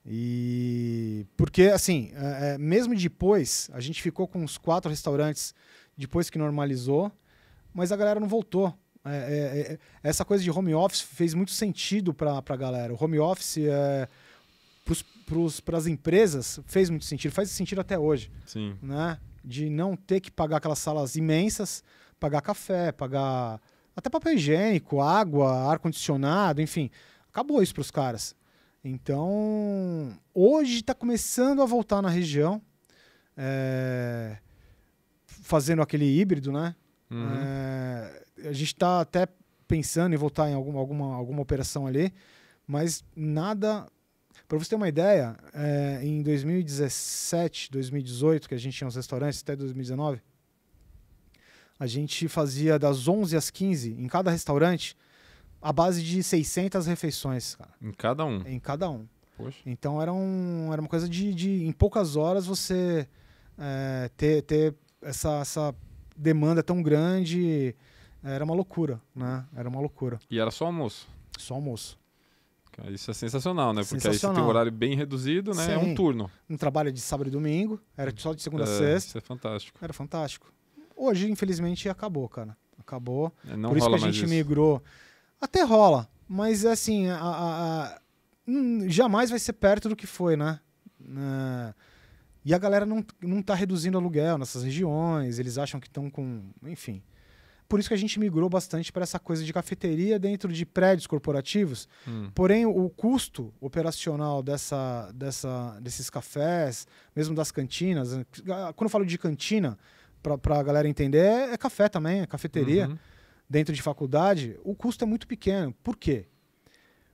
E. Porque, assim, é, é, mesmo depois, a gente ficou com uns quatro restaurantes depois que normalizou mas a galera não voltou. É, é, é, essa coisa de home office fez muito sentido para a galera. O home office é, para as empresas fez muito sentido, faz sentido até hoje. Sim. Né? De não ter que pagar aquelas salas imensas, pagar café, pagar até papel higiênico, água, ar-condicionado, enfim. Acabou isso para os caras. Então, hoje está começando a voltar na região, é, fazendo aquele híbrido, né? Uhum. É, a gente está até pensando em voltar em alguma, alguma, alguma operação ali, mas nada. Para você ter uma ideia, é, em 2017, 2018, que a gente tinha os restaurantes até 2019, a gente fazia das 11 às 15 em cada restaurante a base de 600 refeições, cara. Em cada um? Em cada um. Poxa. Então era, um, era uma coisa de, de em poucas horas você é, ter, ter essa, essa demanda tão grande, era uma loucura, né? Era uma loucura. E era só almoço? Só almoço. Isso é sensacional, né? Porque sensacional. aí você tem um horário bem reduzido, né? Sim. É um turno. Um trabalho de sábado e domingo, era só de segunda é, a sexta. Isso é fantástico. Era fantástico. Hoje, infelizmente, acabou, cara. Acabou. É, Por isso que a gente migrou. Até rola, mas assim, a, a, a, hum, jamais vai ser perto do que foi, né? Uh, e a galera não, não tá reduzindo aluguel nessas regiões, eles acham que estão com. Enfim. Por isso que a gente migrou bastante para essa coisa de cafeteria dentro de prédios corporativos. Hum. Porém, o custo operacional dessa, dessa, desses cafés, mesmo das cantinas. Quando eu falo de cantina, para a galera entender, é, é café também, é cafeteria. Uhum. Dentro de faculdade, o custo é muito pequeno. Por quê?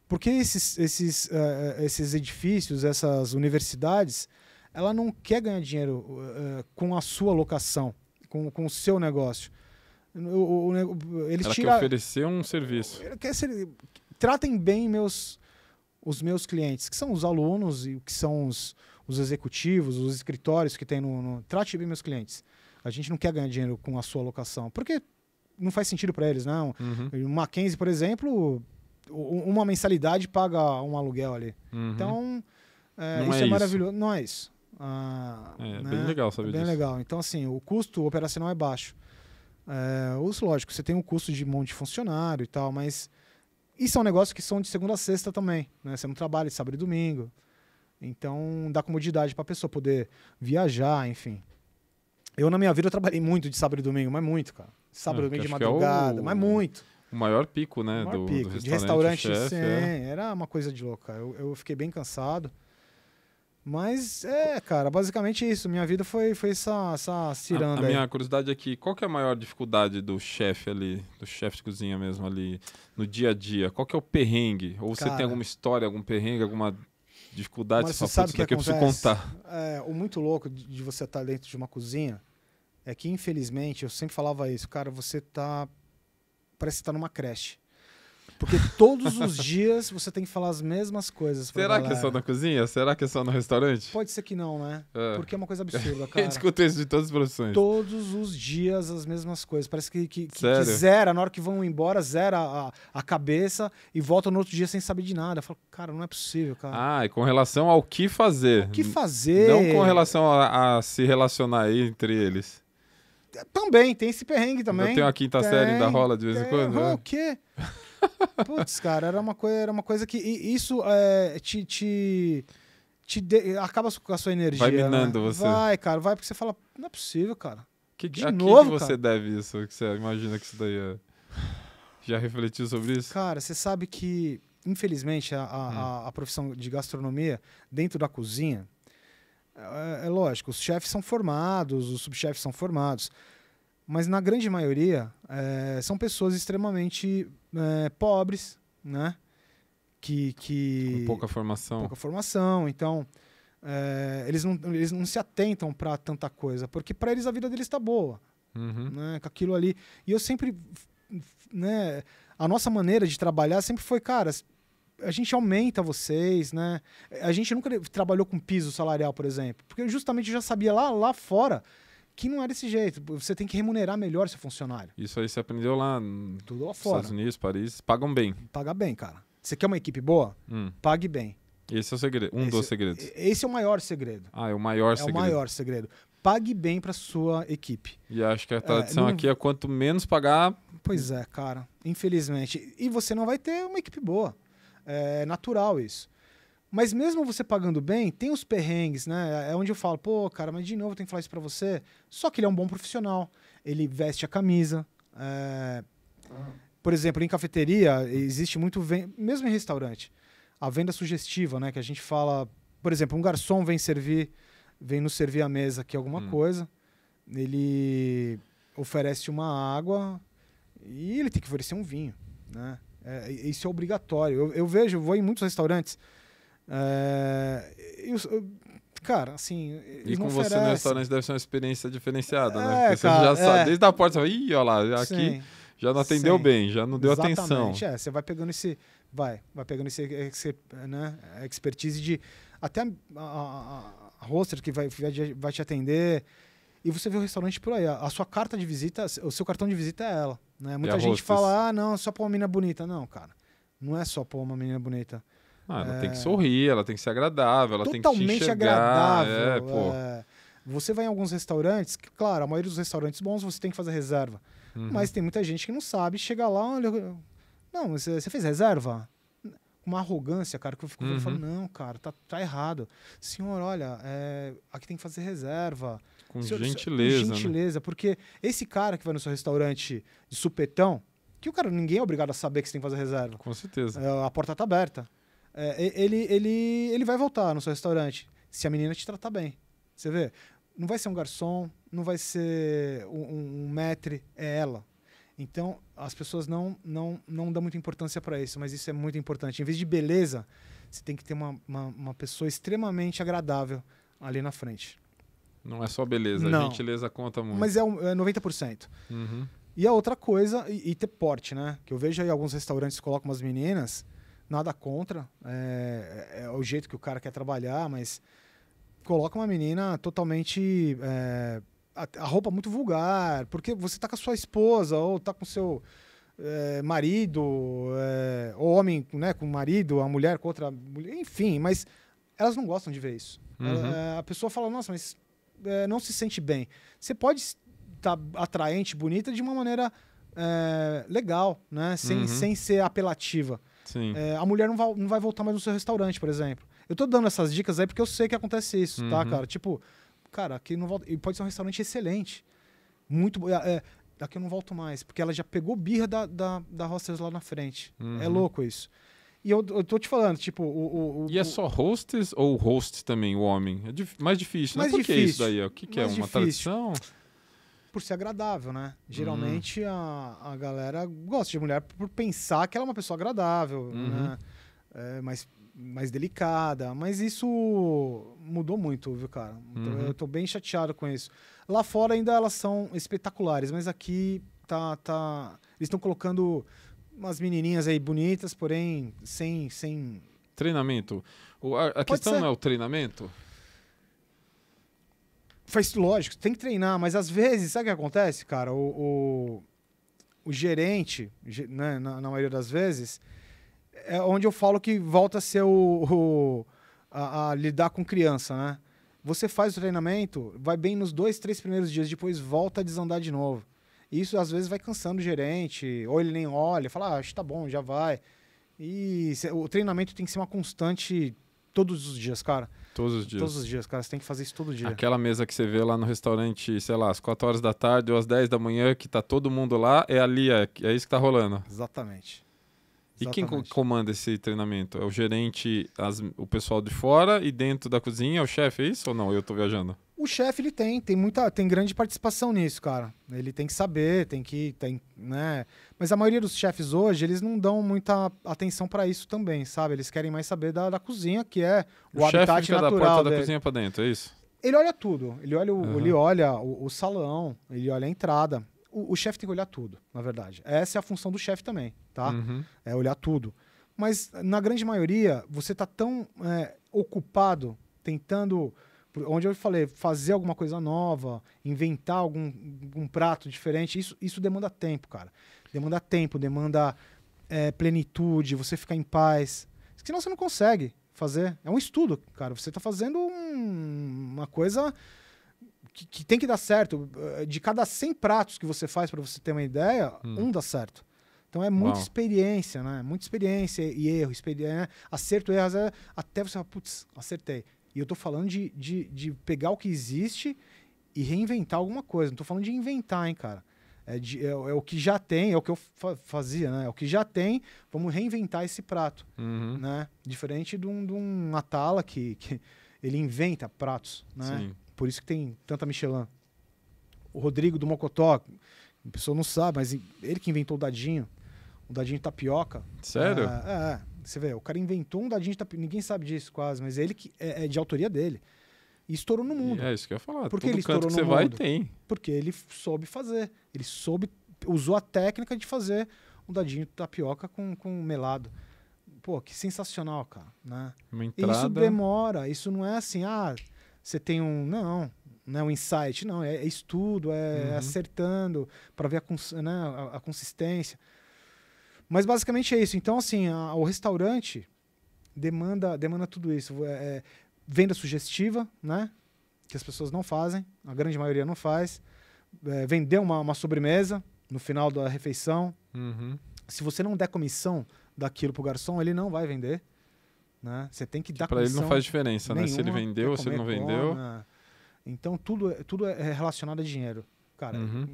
Porque esses, esses, uh, esses edifícios, essas universidades ela não quer ganhar dinheiro uh, uh, com a sua locação, com, com o seu negócio. O, o, o, ela tira... quer oferecer um serviço. Quer ser... Tratem bem meus, os meus clientes, que são os alunos e que são os, os executivos, os escritórios que tem no, no... Trate bem meus clientes. A gente não quer ganhar dinheiro com a sua locação, porque não faz sentido para eles, não. Uhum. O Mackenzie, por exemplo, uma mensalidade paga um aluguel ali. Uhum. Então, é, isso é, é isso é maravilhoso. Não é isso. Ah, é, né? bem legal saber é bem disso. legal. Então, assim, o custo operacional é baixo. É, os, lógico, você tem um custo de monte de funcionário e tal, mas isso é um negócio que são de segunda a sexta também. Né? Você não trabalha sábado e domingo. Então, dá comodidade para a pessoa poder viajar, enfim. Eu, na minha vida, eu trabalhei muito de sábado e domingo, mas muito, cara. Sábado e é, domingo de madrugada, é o... mas muito. O maior pico, né? O maior do, pico. Do restaurante, de restaurante, chef, é. sim. É. Era uma coisa de louca. Eu, eu fiquei bem cansado. Mas é, cara, basicamente é isso. Minha vida foi, foi essa, essa ciranda. A, a minha curiosidade é qual que é a maior dificuldade do chefe ali, do chefe de cozinha mesmo ali, no dia a dia? Qual que é o perrengue? Ou cara, você tem alguma história, algum perrengue, alguma dificuldade? Mas você sabe que, que eu preciso contar. É, o muito louco de, de você estar tá dentro de uma cozinha é que, infelizmente, eu sempre falava isso, cara, você tá. Parece que tá numa creche. Porque todos os dias você tem que falar as mesmas coisas. Será galera. que é só na cozinha? Será que é só no restaurante? Pode ser que não, né? É. Porque é uma coisa absurda, cara. Eu discuto isso de todas as profissões. Todos os dias as mesmas coisas. Parece que, que, que, que zera, na hora que vão embora, zera a, a cabeça e volta no outro dia sem saber de nada. Eu falo, cara, não é possível, cara. Ah, e com relação ao que fazer. O que fazer? Não com relação a, a se relacionar aí entre eles. Também, tem esse perrengue também. Eu tenho a quinta tem, série, da rola de vez tem, em quando. Rola né? o quê? Putz, cara, era uma coisa, era uma coisa que isso é, te, te, te de, acaba com a sua energia. Vai né? minando né? você. Vai, cara, vai porque você fala, não é possível, cara. Que, de a novo, que você deve isso? Que você imagina que isso daí é... Já refletiu sobre isso? Cara, você sabe que, infelizmente, a, a, hum. a, a profissão de gastronomia dentro da cozinha, é, é lógico, os chefes são formados, os subchefes são formados mas na grande maioria é, são pessoas extremamente é, pobres, né? Que, que Com pouca formação. Pouca formação, então é, eles, não, eles não se atentam para tanta coisa, porque para eles a vida deles está boa, uhum. né? Com aquilo ali. E eu sempre, né? A nossa maneira de trabalhar sempre foi, cara, a gente aumenta vocês, né? A gente nunca trabalhou com piso salarial, por exemplo, porque eu justamente já sabia lá lá fora que não é desse jeito. Você tem que remunerar melhor seu funcionário. Isso aí você aprendeu lá, Tudo lá fora. Estados Unidos, Paris, pagam bem. Paga bem, cara. Você quer uma equipe boa? Hum. Pague bem. Esse é o segredo, um esse, dos segredos. Esse é o maior segredo. Ah, é o maior é segredo. É o maior segredo. Pague bem para sua equipe. E acho que a tradição é, não... aqui é quanto menos pagar. Pois é, cara. Infelizmente. E você não vai ter uma equipe boa. É natural isso. Mas mesmo você pagando bem, tem os perrengues, né? É onde eu falo, pô, cara, mas de novo eu tenho que falar isso pra você. Só que ele é um bom profissional. Ele veste a camisa. É... Por exemplo, em cafeteria, existe muito. Ven... Mesmo em restaurante, a venda sugestiva, né? Que a gente fala. Por exemplo, um garçom vem servir, vem nos servir à mesa aqui alguma hum. coisa. Ele oferece uma água e ele tem que oferecer um vinho, né? É, isso é obrigatório. Eu, eu vejo, vou em muitos restaurantes é, eu, cara, assim. E com oferece. você no restaurante deve ser uma experiência diferenciada, né? é, né? Porque você já sabe, é. desde a porta, você ih, olha lá, aqui sim, já não atendeu sim. bem, já não deu Exatamente, atenção. É, você vai pegando esse. Vai, vai pegando esse, né, expertise de. Até a, a, a, a roster que vai, vai te atender. E você vê o restaurante por aí. A, sua carta de visita, o seu cartão de visita é ela. Né? Muita gente hostess. fala, ah, não, só pra uma menina bonita. Não, cara. Não é só pra uma menina bonita. Ah, ela é... tem que é. sorrir, ela tem que ser agradável, ela Totalmente tem que te enxergar. agradável. É, é, você vai em alguns restaurantes, que, claro, a maioria dos restaurantes bons você tem que fazer reserva. Uhum. Mas tem muita gente que não sabe, chega lá, olha. Não, você, você fez reserva? Uma arrogância, cara, que eu fico uhum. falando, não, cara, tá, tá errado. Senhor, olha, é, aqui tem que fazer reserva. Com Senhor, gentileza. Com né? gentileza, né? porque esse cara que vai no seu restaurante de supetão, que o cara, ninguém é obrigado a saber que você tem que fazer reserva. Com certeza. É, a porta tá aberta. É, ele, ele, ele vai voltar no seu restaurante se a menina te tratar bem. Você vê? Não vai ser um garçom, não vai ser um, um maître, é ela. Então, as pessoas não, não, não dão muita importância para isso, mas isso é muito importante. Em vez de beleza, você tem que ter uma, uma, uma pessoa extremamente agradável ali na frente. Não é só beleza, não. a gentileza conta muito. Mas é, um, é 90%. Uhum. E a outra coisa, e, e ter porte, né? Que eu vejo aí alguns restaurantes colocam umas meninas nada contra. É, é, é, o jeito que o cara quer trabalhar, mas coloca uma menina totalmente. É, a, a, roupa muito vulgar, porque você tá com a sua esposa ou tá com seu. É, marido, é, ou homem né, com marido, a mulher com outra mulher, enfim, mas elas não gostam de ver isso. Uhum. É, a pessoa fala, nossa, mas é, não se sente bem. Você pode estar tá atraente, bonita de uma maneira é, legal, né? Sem, uhum. sem ser apelativa. É, a mulher não vai, não vai voltar mais no seu restaurante, por exemplo. Eu tô dando essas dicas aí porque eu sei que acontece isso, tá, uhum. tá, cara? Tipo, cara, aqui não volta. E pode ser um restaurante excelente. Muito. É, daqui é, eu não volto mais, porque ela já pegou birra da, da, da hostess lá na frente. É uhum. É louco isso. E eu, eu tô te falando, tipo, o. o, o e é só hostess ou host também, o homem? É dif mais difícil, né? mais né? Por difícil, que isso daí? O que, que é? Uma difícil. tradição? por ser agradável, né? Uhum. Geralmente uhum. a, a galera gosta de mulher por pensar que ela é uma pessoa agradável, uhum. né? É, mais, mais delicada. Mas isso mudou muito, viu, cara? Então, uhum. Eu tô bem chateado com isso. Lá fora ainda elas são espetaculares, mas aqui tá. tá... Eles estão colocando umas menininhas aí bonitas, porém sem. sem... Treinamento. O, a, a questão ser. é o treinamento? faz lógico, tem que treinar, mas às vezes, sabe o que acontece, cara? O, o, o gerente, né, na, na, maioria das vezes, é onde eu falo que volta a ser o, o a, a, lidar com criança, né? Você faz o treinamento, vai bem nos dois, três primeiros dias, depois volta a desandar de novo. Isso às vezes vai cansando o gerente, ou ele nem olha, fala, ah, acho que tá bom, já vai. E o treinamento tem que ser uma constante todos os dias, cara. Todos os dias. Todos os dias, cara. Você tem que fazer isso todo dia. Aquela mesa que você vê lá no restaurante, sei lá, às 4 horas da tarde ou às 10 da manhã, que tá todo mundo lá, é ali, é, é isso que tá rolando. Exatamente. E Exatamente. quem comanda esse treinamento? É o gerente, as, o pessoal de fora e dentro da cozinha é o chefe, é isso ou não? Eu tô viajando? O chefe ele tem, tem muita, tem grande participação nisso, cara. Ele tem que saber, tem que, tem, né? Mas a maioria dos chefes hoje, eles não dão muita atenção para isso também, sabe? Eles querem mais saber da, da cozinha, que é o, o habitat fica natural da porta da cozinha para dentro, é isso? Ele olha tudo. Ele olha o, uhum. ele olha o, o, salão, ele olha a entrada. O, o chefe tem que olhar tudo, na verdade. Essa é a função do chefe também, tá? Uhum. É olhar tudo. Mas na grande maioria, você tá tão é, ocupado tentando onde eu falei, fazer alguma coisa nova, inventar algum, algum prato diferente, isso, isso demanda tempo, cara. Demanda tempo, demanda é, plenitude, você ficar em paz. Senão você não consegue fazer. É um estudo, cara. Você está fazendo um, uma coisa que, que, tem que dar certo. De cada 100 pratos que você faz, para você ter uma ideia, hum. um dá certo. Então é muita Uau. experiência, né? Muita experiência e erro, experiência, né? acerto, erros, até você falar, putz, acertei. E eu estou falando de, de, de, pegar o que existe e reinventar alguma coisa. Não estou falando de inventar, hein, cara. É, de, é, é, o que já tem, é o que eu fa fazia, né? É o que já tem, vamos reinventar esse prato, uhum. né? Diferente de um, de um Atala que, que ele inventa pratos, né? Sim. Por isso que tem tanta Michelin. O Rodrigo do Mocotó, a pessoa não sabe, mas ele que inventou o dadinho, o dadinho de tapioca. Sério? É, é, você vê, o cara inventou um dadinho de tapioca. Ninguém sabe disso quase, mas é ele que é, é de autoria dele. E estourou no mundo. E é isso que eu ia falar. Porque ele estourou no você mundo. vai tem. Porque ele soube fazer. Ele soube, usou a técnica de fazer um dadinho de tapioca com, com melado. Pô, que sensacional, cara. Né? Uma entrada... E isso demora. Isso não é assim, ah, você tem um. Não. Não é um insight, não. É, é estudo, é uhum. acertando para ver a, cons né, a, a consistência. Mas basicamente é isso. Então, assim, a, o restaurante demanda, demanda tudo isso. É, é, venda sugestiva, né? Que as pessoas não fazem, a grande maioria não faz. É, vender uma, uma sobremesa no final da refeição. Uhum. Se você não der comissão daquilo pro garçom, ele não vai vender. Né? Você tem que dar comissão Para ele não faz diferença, nenhuma, né? Se ele vendeu ou se ele não vendeu. Né? Então tudo, é, tudo é relacionado a dinheiro, cara. Uhum.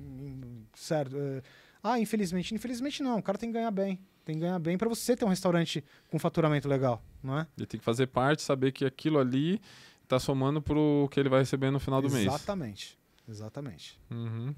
Certo. É, ah, infelizmente. Infelizmente não, o cara tem que ganhar bem. Tem que ganhar bem para você ter um restaurante com faturamento legal, não é? Ele tem que fazer parte, saber que aquilo ali está somando para o que ele vai receber no final do Exatamente. mês. Exatamente, exatamente. Uhum.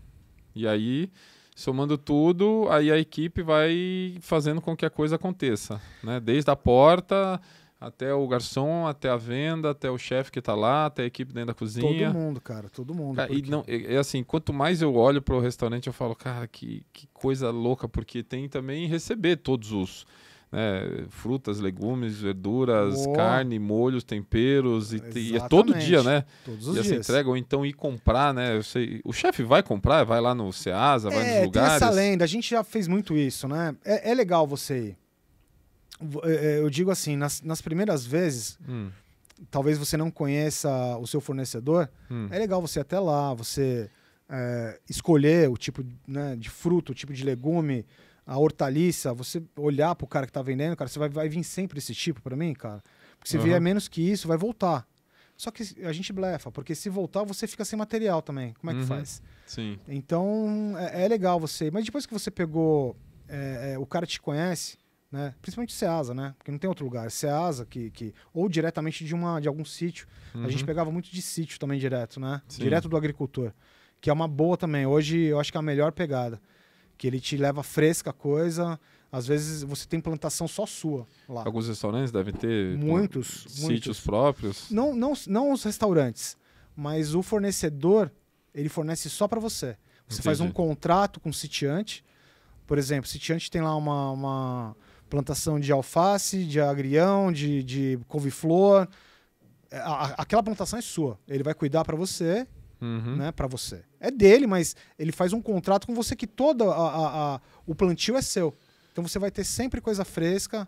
E aí, somando tudo, aí a equipe vai fazendo com que a coisa aconteça, né? Desde a porta até o garçom, até a venda, até o chefe que está lá, até a equipe dentro da cozinha. Todo mundo, cara, todo mundo. Cara, porque... e não, é, assim, quanto mais eu olho para o restaurante, eu falo, cara, que, que coisa louca, porque tem também receber todos os. Né, frutas, legumes, verduras, carne, molhos, temperos e, e, é todo dia, né? Todos os e assim, dias. entrega ou então ir comprar, né? Eu sei, o chefe vai comprar, vai lá no Ceasa, é, vai nos lugares. Tem essa lenda, a gente já fez muito isso, né? É, é legal você ir. É, é, eu digo assim, nas, nas primeiras vezes, hum. talvez você não conheça o seu fornecedor, hum. é legal você ir até lá, você é, escolher o tipo né, de fruto, o tipo de legume, a hortaliça, você olhar pro cara que tá vendendo, cara, você vai, vai vir sempre esse tipo para mim, cara. Porque se uhum. vier menos que isso, vai voltar. Só que a gente blefa, porque se voltar, você fica sem material também. Como é que uhum. faz? Sim. Então, é, é, legal você. Mas depois que você pegou, é, é o cara te conhece, né? Principalmente Ceasa, né? Porque não tem outro lugar. Ceasa, que, que ou diretamente de uma de algum sítio. Uhum. A gente uhum. pegava muito de sítio também direto, né? Sim. Direto do agricultor, que é uma boa também. Hoje eu acho que é a melhor pegada, que ele te leva fresca a coisa. Às vezes você tem plantação só sua lá. Alguns restaurantes devem ter né, muitos, sítios muitos. próprios. Não, não, não os restaurantes, mas o fornecedor ele fornece só para você. Você Entendi. faz um contrato com o sitiante. Por exemplo, o sitiante tem lá uma, uma plantação de alface, de agrião, de, de couve-flor. É, aquela plantação é sua. Ele vai cuidar para você, uhum. né? Para você. É dele, mas ele faz um contrato com você que todo a, a, a, o plantio é seu. Então você vai ter sempre coisa fresca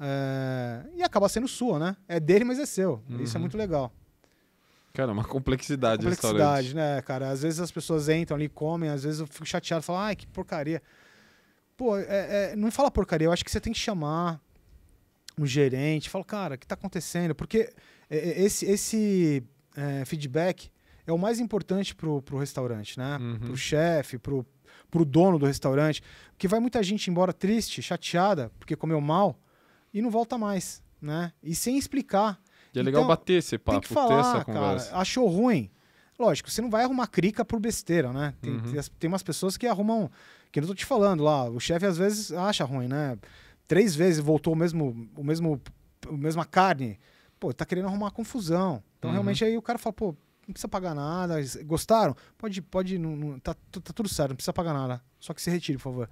é... e acaba sendo sua, né? É dele, mas é seu. Uhum. Isso é uhum. muito legal. Cara, uma complexidade. Uma complexidade, né, cara? Às vezes as pessoas entram ali, comem, às vezes eu fico chateado, falo, ai, que porcaria. Pô, é, é, não fala porcaria. Eu acho que você tem que chamar um gerente. Fala, cara, o que está acontecendo? Porque é, é, esse, esse é, feedback é o mais importante pro, pro restaurante, né? Uhum. Pro chefe, pro, pro dono do restaurante. Porque vai muita gente embora triste, chateada, porque comeu mal e não volta mais, né? E sem explicar. E é legal então, bater esse papo, tem que falar, ter essa conversa. Cara, achou ruim. Lógico, você não vai arrumar crica por besteira, né? Tem, uhum. tem umas pessoas que arrumam que eu tô te falando lá, o chefe às vezes acha ruim, né? Três vezes voltou o mesmo, o mesmo, a mesma carne. Pô, tá querendo arrumar confusão. Então uhum. realmente aí o cara fala, pô, não precisa pagar nada. Gostaram? Pode, pode, não, não, tá, tá, tá tudo certo, não precisa pagar nada. Só que se retire, por favor.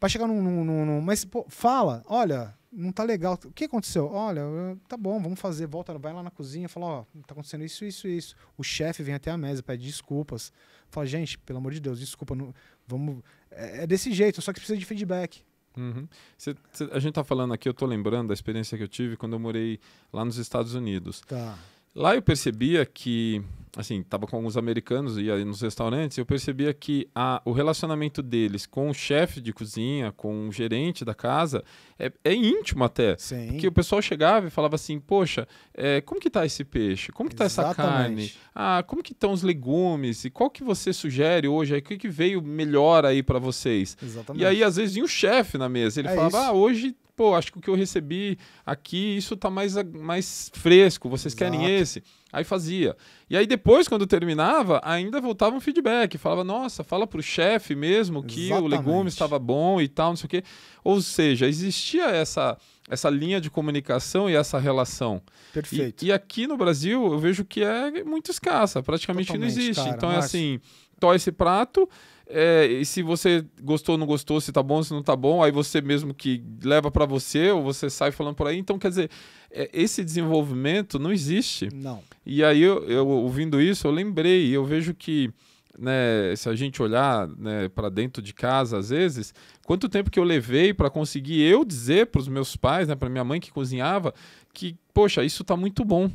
Vai chegar num. num, num mas, pô, fala, olha, não tá legal. O que aconteceu? Olha, tá bom, vamos fazer, volta, vai lá na cozinha, fala, ó, tá acontecendo isso, isso, isso. O chefe vem até a mesa, pede desculpas. Fala, gente, pelo amor de Deus, desculpa, não, vamos. É, é desse jeito, só que precisa de feedback. Uhum. Cê, cê, a gente tá falando aqui, eu tô lembrando da experiência que eu tive quando eu morei lá nos Estados Unidos. Tá. Lá eu percebia que, assim, estava com alguns americanos e aí nos restaurantes, eu percebia que a, o relacionamento deles com o chefe de cozinha, com o gerente da casa, é, é íntimo até. Sim. Porque o pessoal chegava e falava assim, poxa, é, como que tá esse peixe? Como que tá Exatamente. essa carne? Ah, como que estão os legumes? E qual que você sugere hoje? O que, que veio melhor aí para vocês? Exatamente. E aí, às vezes, vinha o chefe na mesa. Ele é falava, isso. ah, hoje pô, acho que o que eu recebi aqui, isso tá mais, mais fresco, vocês Exato. querem esse? Aí fazia. E aí depois, quando terminava, ainda voltava um feedback. Falava, nossa, fala pro chefe mesmo que Exatamente. o legume estava bom e tal, não sei o quê. Ou seja, existia essa, essa linha de comunicação e essa relação. Perfeito. E, e aqui no Brasil, eu vejo que é muito escassa, praticamente Totalmente, não existe. Cara, então é assim, toa esse prato é, e se você gostou, não gostou, se tá bom, se não tá bom, aí você mesmo que leva para você, ou você sai falando por aí. Então, quer dizer, é, esse desenvolvimento não existe. Não. E aí, eu, eu ouvindo isso, eu lembrei, eu vejo que. Né, se a gente olhar né, para dentro de casa às vezes, quanto tempo que eu levei para conseguir eu dizer para os meus pais, né, para minha mãe que cozinhava, que poxa, isso está muito bom.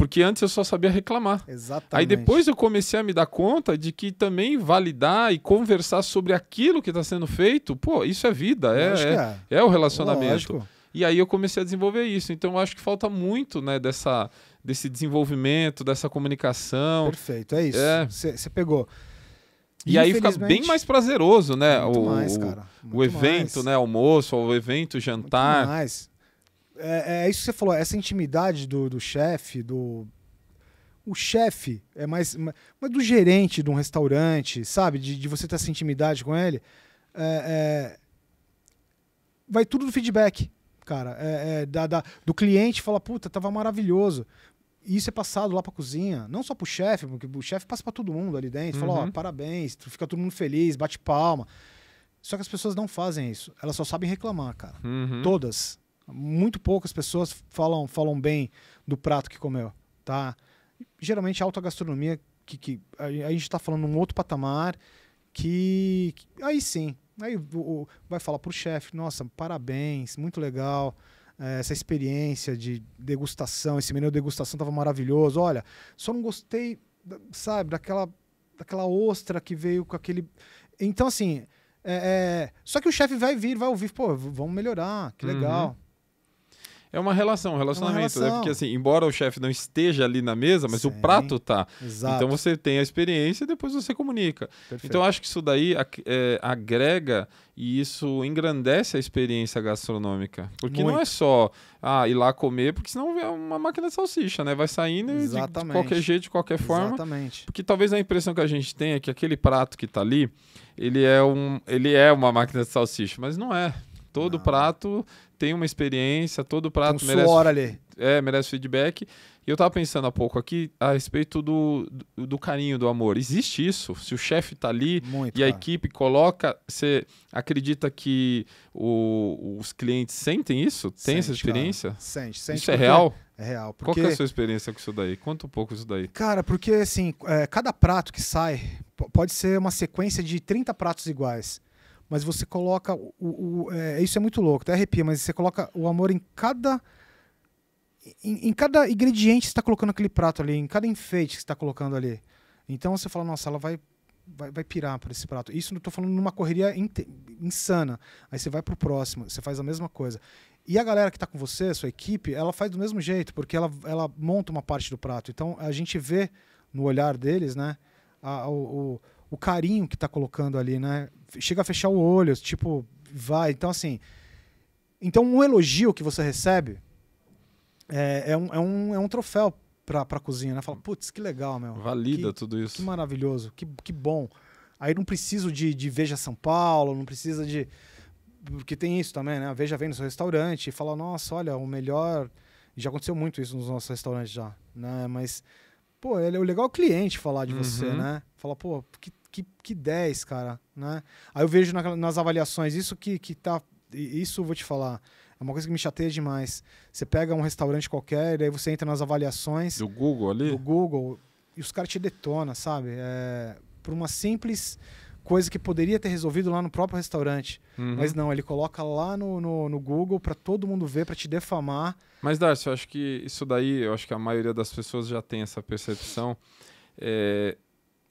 Porque antes eu só sabia reclamar. Exatamente. Aí depois eu comecei a me dar conta de que também validar e conversar sobre aquilo que está sendo feito, pô, isso é vida, é, é, é. é, o relacionamento. Lógico. E aí eu comecei a desenvolver isso. Então eu acho que falta muito, né, dessa, desse desenvolvimento, dessa comunicação. Perfeito, é isso. Você é. pegou. E aí fica bem mais prazeroso, né? Muito o, mais, cara. Muito o evento, mais. né? Almoço, o evento, jantar. Muito mais é, é, isso que você falou, essa intimidade do, do chefe, do. O chefe é mais. Mas do gerente de um restaurante, sabe? De, de você ter essa intimidade com ele. É, é vai tudo do feedback, cara. É, é, da, da, do cliente fala, puta, tava maravilhoso. E isso é passado lá pra cozinha, não só pro chefe, porque o chefe passa para todo mundo ali dentro, uhum. fala, ó, uhum. parabéns, fica todo mundo feliz, bate palma. Só que as pessoas não fazem isso. Elas só sabem reclamar, cara. Uhum. Todas. Muito poucas pessoas falam, falam bem do prato que comeu, tá? Geralmente a alta gastronomia, que, que a, gente está falando num outro patamar, que, que aí sim, aí o, vai falar pro chefe, nossa, parabéns, muito legal, é, essa experiência de degustação, esse menu de degustação estava maravilhoso. Olha, só não gostei, sabe, daquela, daquela ostra que veio com aquele. Então, assim, é, é... só que o chefe vai vir, vai ouvir, pô, vamos melhorar, que uhum. legal. Uhum. É uma relação, um é relacionamento. É relação. Né? Porque, assim, embora o chefe não esteja ali na mesa, mas Sim. o prato tá. Exato. Então você tem a experiência e depois você comunica. Perfeito. Então acho que isso daí é, agrega e isso engrandece a experiência gastronômica. Porque Muito. não é só ah, ir lá comer, porque senão é uma máquina de salsicha, né? Vai saindo de, de, qualquer jeito, de qualquer forma. Exatamente. Porque talvez a impressão que a gente tem é que aquele prato que tá ali, ele é, um, ele é uma máquina de salsicha, mas não é. Todo não. prato tem uma experiência, todo prato um merece. Suor ali. É, merece feedback. E eu tava pensando há pouco aqui a respeito do, do, do carinho, do amor. Existe isso. Se o chefe tá ali Muito, e a equipe coloca, você acredita que o, os clientes sentem isso? Tem sente, essa experiência? Cara. Sente, sente. Isso é real? É real. Porque... Qual que é a sua experiência com isso daí? Conta um pouco isso daí. Cara, porque assim, é, cada prato que sai pode ser uma sequência de 30 pratos iguais mas você coloca o, o é, isso é muito louco, até arrepia, mas você coloca o amor em cada em, em cada ingrediente que está colocando aquele prato ali, em cada enfeite que está colocando ali. Então você fala, nossa, ela vai vai, vai pirar por esse prato. Isso eu estou falando numa correria in, insana. Aí você vai pro próximo, você faz a mesma coisa. E a galera que está com você, sua equipe, ela faz do mesmo jeito, porque ela, ela monta uma parte do prato. Então a gente vê no olhar deles, né, a, o, o, o carinho que está colocando ali, né, chega a fechar o olho, tipo, vai. Então, assim. Então, um elogio que você recebe é, é um, é, um, é um troféu pra, pra cozinha, né? Fala, putz, que legal, meu. Valida que, tudo isso. Que maravilhoso, que, que bom. Aí não preciso de, de Veja São Paulo, não precisa de. Porque tem isso também, né? Veja vem no seu restaurante e fala, nossa, olha, o melhor. Já aconteceu muito isso nos nossos restaurantes já, né? Mas, pô, é, o é legal o cliente falar de uhum. você, né? Falar, pô, que que, que 10, cara, né? Aí eu vejo na, nas avaliações, isso que, que tá... Isso, vou te falar, é uma coisa que me chateia demais. Você pega um restaurante qualquer, daí você entra nas avaliações... Do Google ali? Do Google, e os caras te detonam, sabe? É, por uma simples coisa que poderia ter resolvido lá no próprio restaurante. Uhum. Mas não, ele coloca lá no, no, no Google para todo mundo ver, para te defamar. Mas, Darcy, eu acho que isso daí, eu acho que a maioria das pessoas já tem essa percepção. É,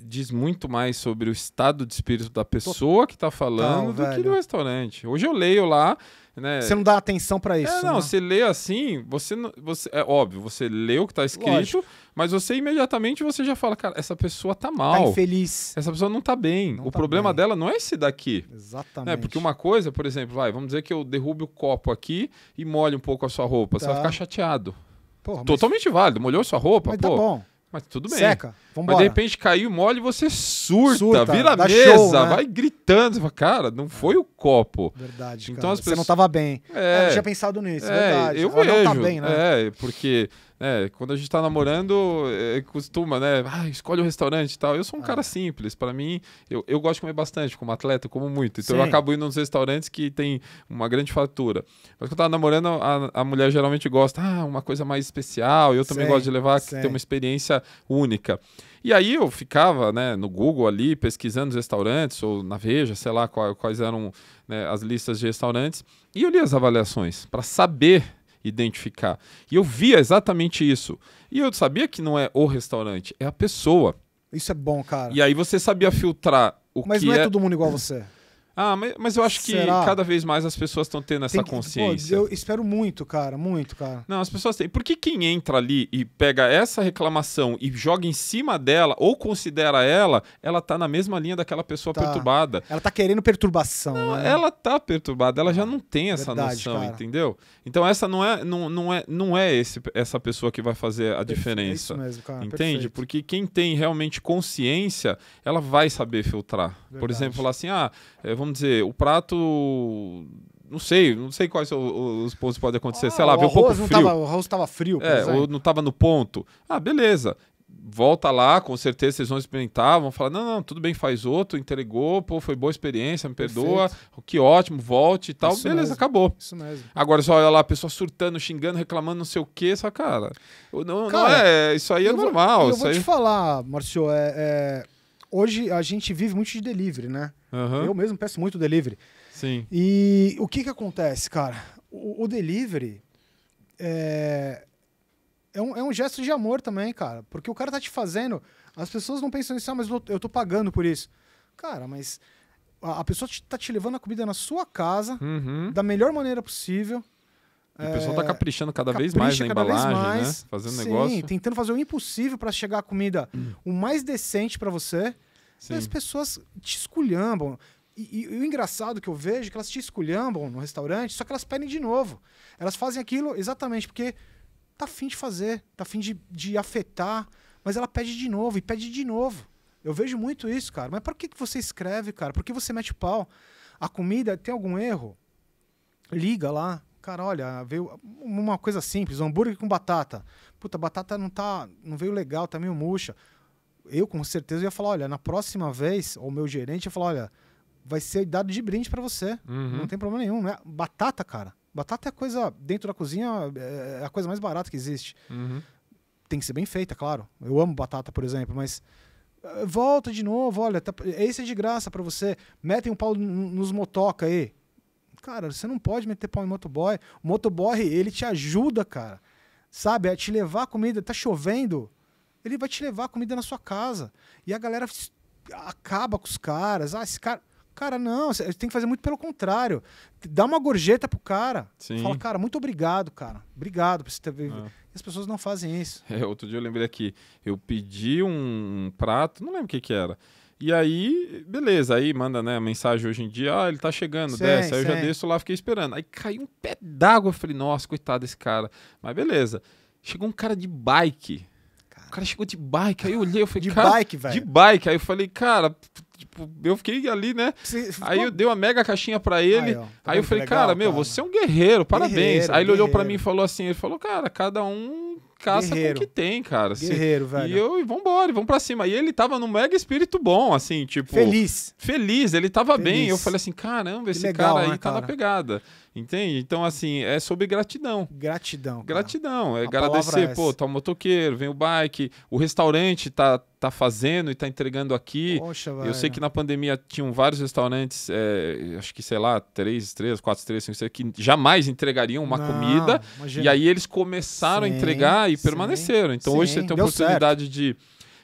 diz muito mais sobre o estado de espírito da pessoa que está falando não, do que do restaurante. Hoje eu leio lá. Né? Você não dá atenção para é, isso. É, não, né? você lê assim, você, você é óbvio, você lê o que está escrito, Lógico. mas você imediatamente você já fala, cara, essa pessoa tá, tá mal. Tá infeliz. Essa pessoa não tá bem. Não o tá problema bem. dela não é esse daqui. Né? Exatamente. Né? Porque uma coisa, por exemplo, vai, vamos dizer que eu derrube o copo aqui e molhe um pouco a sua roupa, tá. você vai tá. ficar chateado. Porra, Totalmente mas... válido, molhou sua roupa, mas pô. Tá bom. Mas tudo bem. Seca, vambora. Mas de repente caiu mole e você surta, surta vira a mesa, show, né? vai gritando. Você fala, cara, não foi o copo. Verdade, então, cara. As pessoas... Você não estava bem. É, eu não tinha pensado nisso, é, verdade. Eu vejo. Não tá bem, né? É, porque né, quando a gente tá namorando, é, é costuma, né? Ah, escolhe o um restaurante e tal. Eu sou um ah. cara simples. para mim, eu, eu gosto de comer bastante, como atleta, eu como muito. Então Sim. eu acabo indo nos restaurantes que tem uma grande fatura. Mas quando eu tava namorando, a, a mulher geralmente gosta, ah, uma coisa mais especial. Eu também Sim. gosto de levar, que tem uma experiência única. E aí eu ficava né, no Google ali, pesquisando os restaurantes, ou na Veja, sei lá quais, quais eram né, as listas de restaurantes, e eu li as avaliações para saber identificar. E eu via exatamente isso. E eu sabia que não é o restaurante, é a pessoa. Isso é bom, cara. E aí você sabia filtrar o Mas que. Mas não é, é todo mundo igual você. Ah, mas, mas eu acho Será? que cada vez mais as pessoas estão tendo essa que, consciência. Pô, eu espero muito, cara, muito, cara. Não, as pessoas têm. Porque quem entra ali e pega essa reclamação e joga em cima dela ou considera ela, ela tá na mesma linha daquela pessoa tá. perturbada. Ela tá querendo perturbação, não, né? Ela tá perturbada, ela já não tem essa Verdade, noção, cara. entendeu? Então essa não é não, não é não é esse, essa pessoa que vai fazer a diferença. É isso mesmo, cara. Entende? Perfeito. Porque quem tem realmente consciência, ela vai saber filtrar. Verdade. Por exemplo, falar assim: "Ah, eh, vamos vamos dizer, o prato não sei, não sei quais os pontos podem acontecer. Ah, sei lá, ah, o veio um pouco frio. Tava, o arroz estava frio. É, ou não estava no ponto. Ah, beleza. Volta lá, com certeza vocês vão experimentar, vão falar, não, não, tudo bem, faz outro, entregou, pô, foi boa experiência, me perdoa, Perfeito. que ótimo, volte e tal, Isso beleza, mesmo. acabou. Isso mesmo. Agora só olha lá, a pessoa surtando, xingando, reclamando, não sei o que, só, cara, não, cara, não é, isso aí é normal. Vou, eu vou aí... te falar, Marcio, é... é hoje a gente vive muito de delivery, né? Uhum. Eu mesmo peço muito delivery. Sim. E o que que acontece, cara? O, o delivery é, é um, é um gesto de amor também, cara. Porque o cara tá te fazendo. As pessoas não pensam nisso, ah, mas eu tô pagando por isso. Cara, mas a, a pessoa te, tá te levando a comida na sua casa, uhum. da melhor maneira possível. E o pessoal está é, caprichando cada vez mais na embalagem, né? mais, né? Fazendo sim, negócio. tentando fazer o impossível para chegar a comida hum. o mais decente para você. Sim. E as pessoas te esculhambam. E, e, e, o engraçado que eu vejo é que elas te esculhambam no restaurante, só que elas pedem de novo. Elas fazem aquilo exatamente porque tá afim de fazer, tá afim de, de afetar, mas ela pede de novo e pede de novo. Eu vejo muito isso, cara. Mas por que, que você escreve, cara? Por que você mete pau? A comida tem algum erro? Liga lá, Cara, olha, veio uma coisa simples, um hambúrguer com batata. Puta, a batata não tá, não veio legal, tá meio murcha. Eu com certeza ia falar, olha, na próxima vez, o meu gerente ia falar, olha, vai ser dado de brinde para você. Uhum. Não tem problema nenhum, né? Batata, cara. Batata é a coisa dentro da cozinha, é, é a coisa mais barata que existe. Uhum. Tem que ser bem feita, claro. Eu amo batata, por exemplo, mas eh, volta de novo, olha, tá, esse é de graça para você. Metem um pau nos motoca aí. Cara, você não pode meter pau em motoboy. O motoboy, ele te ajuda, cara. Sabe? A te levar comida. Tá chovendo, ele vai te levar comida na sua casa. E a galera acaba com os caras. Ah, esse cara. Cara, não, você tem que fazer muito pelo contrário. Dá uma gorjeta pro cara. Sim. Fala, cara, muito obrigado, cara. Obrigado por você ter vivido. Ah. E as pessoas não fazem isso. É, outro dia eu lembrei aqui. Eu pedi um prato, não lembro o que que era. E aí, beleza, aí manda né, mensagem hoje em dia, ah, ele tá chegando, sim, desce. Aí sim. eu já desço lá, fiquei esperando. Aí caiu um pé d'água, falei, nossa, coitado desse cara. Mas beleza. Chegou um cara de bike. Cara. O cara chegou de bike, aí eu olhei, eu falei, de cara, bike, velho. De bike. Aí eu falei, cara, tipo, eu fiquei ali, né? ficou... Aí eu dei uma mega caixinha para ele. Aí, ó, tá aí eu falei, legal, cara, meu, você é um guerreiro, parabéns. Guerreiro, aí ele guerreiro. olhou para mim e falou assim, ele falou, cara, cada um caça Guerreiro. com o que tem, cara. Assim. Guerreiro, velho. E eu, e vambora, e vamos pra cima. E ele tava num mega espírito bom, assim, tipo. Feliz. Feliz, ele tava feliz. bem. Eu falei assim, caramba, esse legal, cara aí né, tá cara? na pegada. Entende? Então, assim, é sobre gratidão. Gratidão. Cara. Gratidão. É A agradecer, é pô, tá o motoqueiro, vem o bike, o restaurante tá, tá fazendo e tá entregando aqui. Poxa, velho. Eu sei que na pandemia tinham vários restaurantes, é, acho que, sei lá, três três quatro três cinco estrelas, que jamais entregariam uma Não, comida. Imagina. E aí eles começaram sim, a entregar e sim, permaneceram. Então sim, hoje você tem a oportunidade certo. de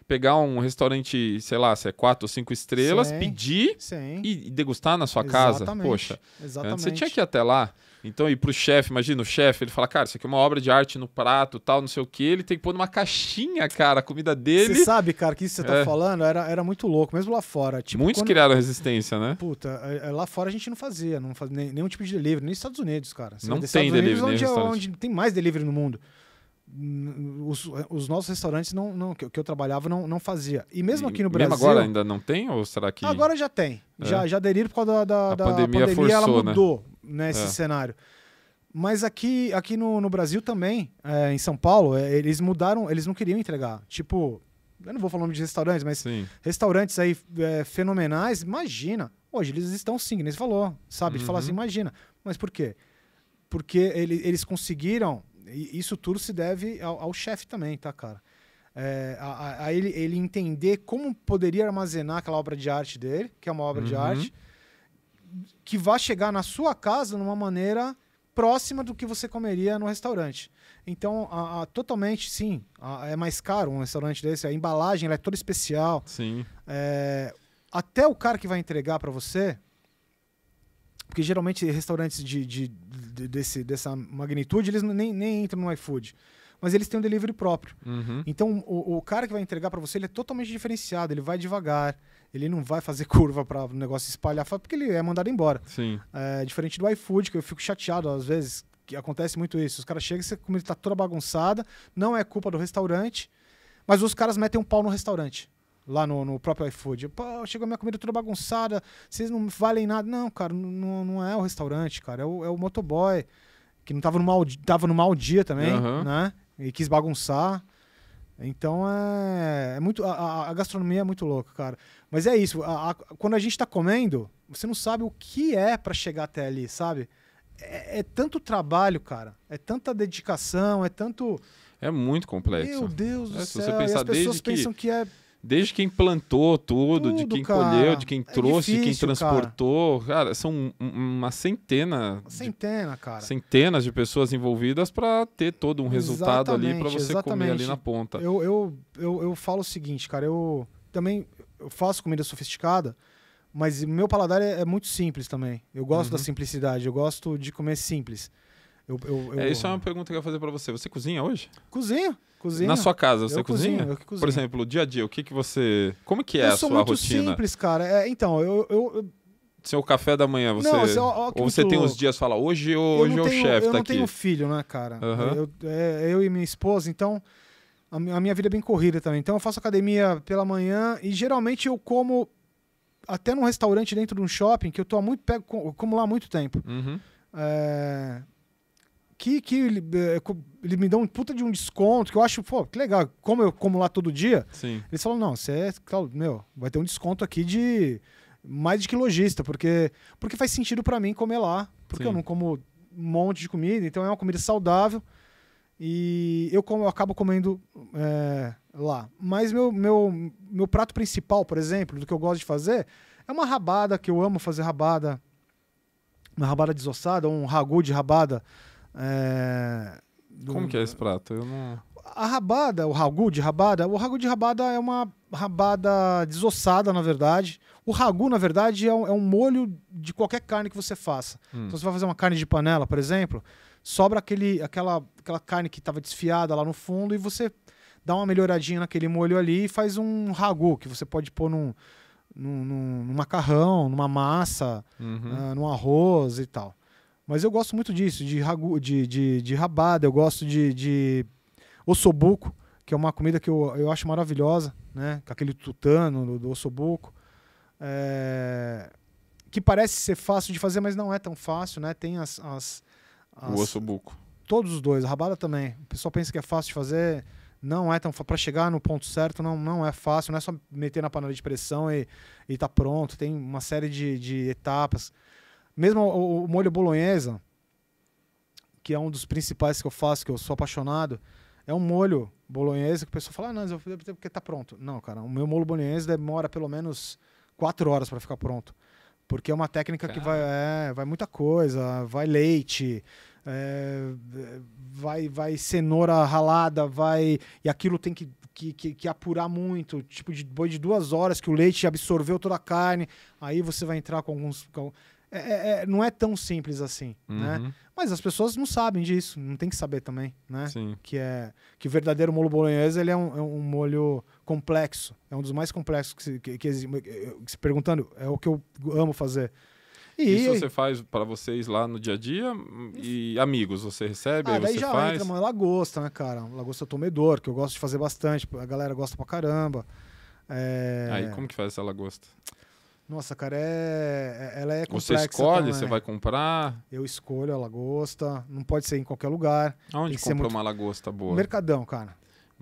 pegar um restaurante, sei lá, se é quatro ou cinco estrelas, sim, pedir sim. e degustar na sua exatamente, casa. Poxa, exatamente. você tinha que ir até lá. Então, para pro chefe, imagina o chefe, ele fala, cara, isso aqui é uma obra de arte no prato, tal, não sei o que, ele tem que pôr numa caixinha, cara, a comida dele. Você sabe, cara, que isso que você tá é. tá falando era, era muito louco, mesmo lá fora. Tipo, Muitos quando... criaram resistência, né? Puta, é, é, lá fora a gente não fazia, não fazia nenhum tipo de delivery, nem nos Estados Unidos, cara. Você não tem Estados delivery. Unidos, onde, é, onde tem mais delivery no mundo os, os, nossos restaurantes não, não que, eu trabalhava não, não fazia. E mesmo e, aqui no Brasil. Mesmo agora ainda não tem? Ou será que. Agora já tem. É. Já, já aderiram por causa da, da, a da pandemia, pandemia forçou, ela né? mudou né? esse é. cenário. Mas aqui, aqui no, no Brasil também, é, em São Paulo, é, eles mudaram, eles não queriam entregar. Tipo, eu não vou falar de restaurantes, mas Sim. restaurantes aí é, fenomenais, imagina. Hoje eles estão sim, nem falou, sabe? Uhum. De falar uhum. assim, imagina. Mas por quê? Porque ele, eles conseguiram isso tudo se deve ao, ao chefe também, tá, cara? É, a, a ele, ele, entender como poderia armazenar aquela obra de arte dele, que é uma obra uhum. de arte, que vai chegar na sua casa de uma maneira próxima do que você comeria no restaurante. Então, a, a, totalmente, sim, é mais caro um restaurante desse, a embalagem é toda especial. Sim. É, até o cara que vai entregar para você, porque geralmente restaurantes de, de, de desse, dessa magnitude, eles nem, nem entram no iFood mas eles têm um delivery próprio. Uhum. Então, o, o, cara que vai entregar para você, ele é totalmente diferenciado, ele vai devagar, ele não vai fazer curva para o negócio espalhar, porque ele é mandado embora. Sim. É, diferente do iFood, que eu fico chateado às vezes, que acontece muito isso. Os caras chegam e a comida está toda bagunçada, não é culpa do restaurante, mas os caras metem um pau no restaurante lá no, no próprio iFood. Pô, chegou minha comida toda bagunçada, vocês não valem nada. Não, cara, não, não é o restaurante, cara, é o, é o motoboy, que não tava no mau, tava no mau dia também, uhum. né? E quis bagunçar. Então é, é muito. A, a, gastronomia é muito louca, cara. Mas é isso. A, a, quando a gente tá comendo, você não sabe o que é para chegar até ali, sabe? É, é, tanto trabalho, cara. É tanta dedicação, é tanto. É muito complexo. Meu Deus é, do céu. Você pensar e as pessoas desde pensam que, que é Desde quem plantou tudo, tudo de quem cara. É colheu, de quem trouxe, difícil, de quem transportou. Cara, cara são uma centena. centena, de, cara. Centenas de pessoas envolvidas para ter todo um resultado exatamente, ali para você exatamente. comer ali na ponta. Eu, eu, eu, eu falo o seguinte, cara. Eu também eu faço comida sofisticada, mas meu paladar é, é muito simples também. Eu gosto uhum. da simplicidade, eu gosto de comer simples. Eu, eu, eu... É, isso é uma pergunta que eu ia fazer para você. Você cozinha hoje? Cozinho. Cozinho. Na sua casa, você eu cozinha? Cozinho, eu que cozinho. Por exemplo, dia a dia, o que, que você. Como que é eu a sua rotina? muito simples, cara. É, então, eu, eu seu café da manhã, você. Não, assim, ó, ou você tem louco. uns dias fala, hoje, hoje é o chefe, tá aqui. Eu não tenho filho, né, cara? Uhum. Eu, é, eu e minha esposa, então. A, a, minha vida é bem corrida também. Então eu faço academia pela manhã e geralmente eu como até num restaurante dentro de um shopping, que eu tô muito. Pego, como lá há muito tempo. Uhum. É, aqui que é, ele, me dá um puta de um desconto, que eu acho, pô, que legal, como eu como lá todo dia. Sim. Eles falam, não, você é, meu, vai ter um desconto aqui de mais de que lojista, porque, porque faz sentido para mim comer lá, porque Sim. eu não como um monte de comida, então é uma comida saudável e eu, como, eu acabo comendo é, lá. Mas meu, meu, meu prato principal, por exemplo, do que eu gosto de fazer, é uma rabada, que eu amo fazer rabada, uma rabada desossada, um ragu de rabada é, do... Como que é esse prato? Eu não... A rabada, o ragu de rabada, o ragu de rabada é uma rabada desossada, na verdade. O ragu, na verdade, é um, é um molho de qualquer carne que você faça. Hum. Então você vai fazer uma carne de panela, por exemplo, sobra aquele, aquela, aquela carne que estava desfiada lá no fundo e você dá uma melhoradinha naquele molho ali e faz um ragu que você pode pôr num, num, num macarrão, numa massa, uhum. uh, num arroz e tal. Mas eu gosto muito disso, de, ragu, de, de, de rabada, eu gosto de, de ossobuco, que é uma comida que eu, eu acho maravilhosa, né? Com aquele tutano do, do ossobuco. É... Que parece ser fácil de fazer, mas não é tão fácil, né? Tem as... as, as... O ossobuco. Todos os dois, a rabada também. O pessoal pensa que é fácil de fazer, não é tão para chegar no ponto certo não, não é fácil não é só meter na panela de pressão e, e tá pronto tem uma série de, de etapas mesmo o, o molho bolognese, que é um dos principais que eu faço, que eu sou apaixonado, é um molho bolognese que o pessoal fala, ah, não, eu vou porque tá pronto. Não, cara, o meu molho bolognese demora pelo menos quatro horas para ficar pronto. Porque é uma técnica que vai, é, vai muita coisa, vai leite, é, vai, vai cenoura ralada, vai. E aquilo tem que, que, que, que apurar muito. Tipo, depois de duas horas que o leite absorveu toda a carne, aí você vai entrar com alguns. Com, é, é, é, não é tão simples assim, né? uhum. né? Mas as pessoas não sabem disso, não tem que saber também, né? Sim. Que é que o verdadeiro molho bolognese ele é um, é um molho complexo, é um dos mais complexos que se, que, que, que se perguntando é o que eu amo fazer. E... Isso você faz para vocês lá no dia a dia e amigos, você recebe, ah, aí você já faz? entra uma lagosta, né, cara? Lagosta tomedor, que eu gosto de fazer bastante, a galera gosta pra caramba. É... Aí como que faz essa lagosta? Nossa, cara, é... é ela é complexa. Você escolhe, também. você vai comprar? Eu escolho a lagosta. Não pode ser em qualquer lugar. Aonde compra muito... uma lagosta boa? Mercadão, cara.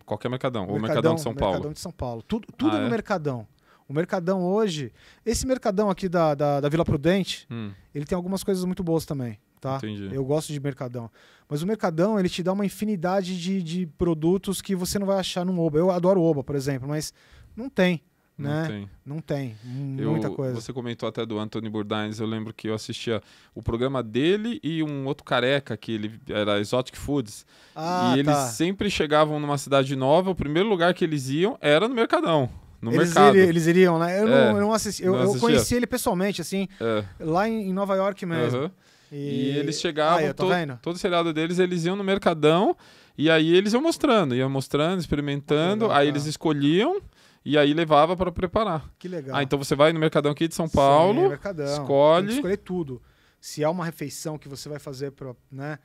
Qualquer mercadão. mercadão Ou mercadão de São Paulo. Mercadão de São Paulo. Tudo, tudo ah, no é? mercadão. O mercadão hoje. Esse mercadão aqui da, da, da Vila Prudente, hum. ele tem algumas coisas muito boas também. Tá? Entendi. Eu gosto de mercadão. Mas o mercadão, ele te dá uma infinidade de, de produtos que você não vai achar no Oba. Eu adoro Oba, por exemplo, mas não tem. Não né? tem. Não tem. Eu, muita coisa. Você comentou até do Anthony Bourdain. Eu lembro que eu assistia o programa dele e um outro careca que ele era Exotic Foods. Ah, e tá. eles sempre chegavam numa cidade nova. O primeiro lugar que eles iam era no Mercadão. No eles mercado. Iriam, eles iriam, né? Eu, é, não, eu não, é, assisti. Eu, não eu, conheci ele pessoalmente, assim, é. lá em, Nova York mesmo. Uhum. E... e... eles chegavam, ah, to vendo? todo o seriado deles, eles iam no Mercadão. E aí eles iam mostrando, iam mostrando, experimentando, ah, aí eles escolhiam e aí levava para preparar. Que legal. Ah, então você vai no Mercadão aqui de São Paulo, Sim, é mercadão. escolhe. escolher tudo. Se é uma refeição que você vai fazer para, né?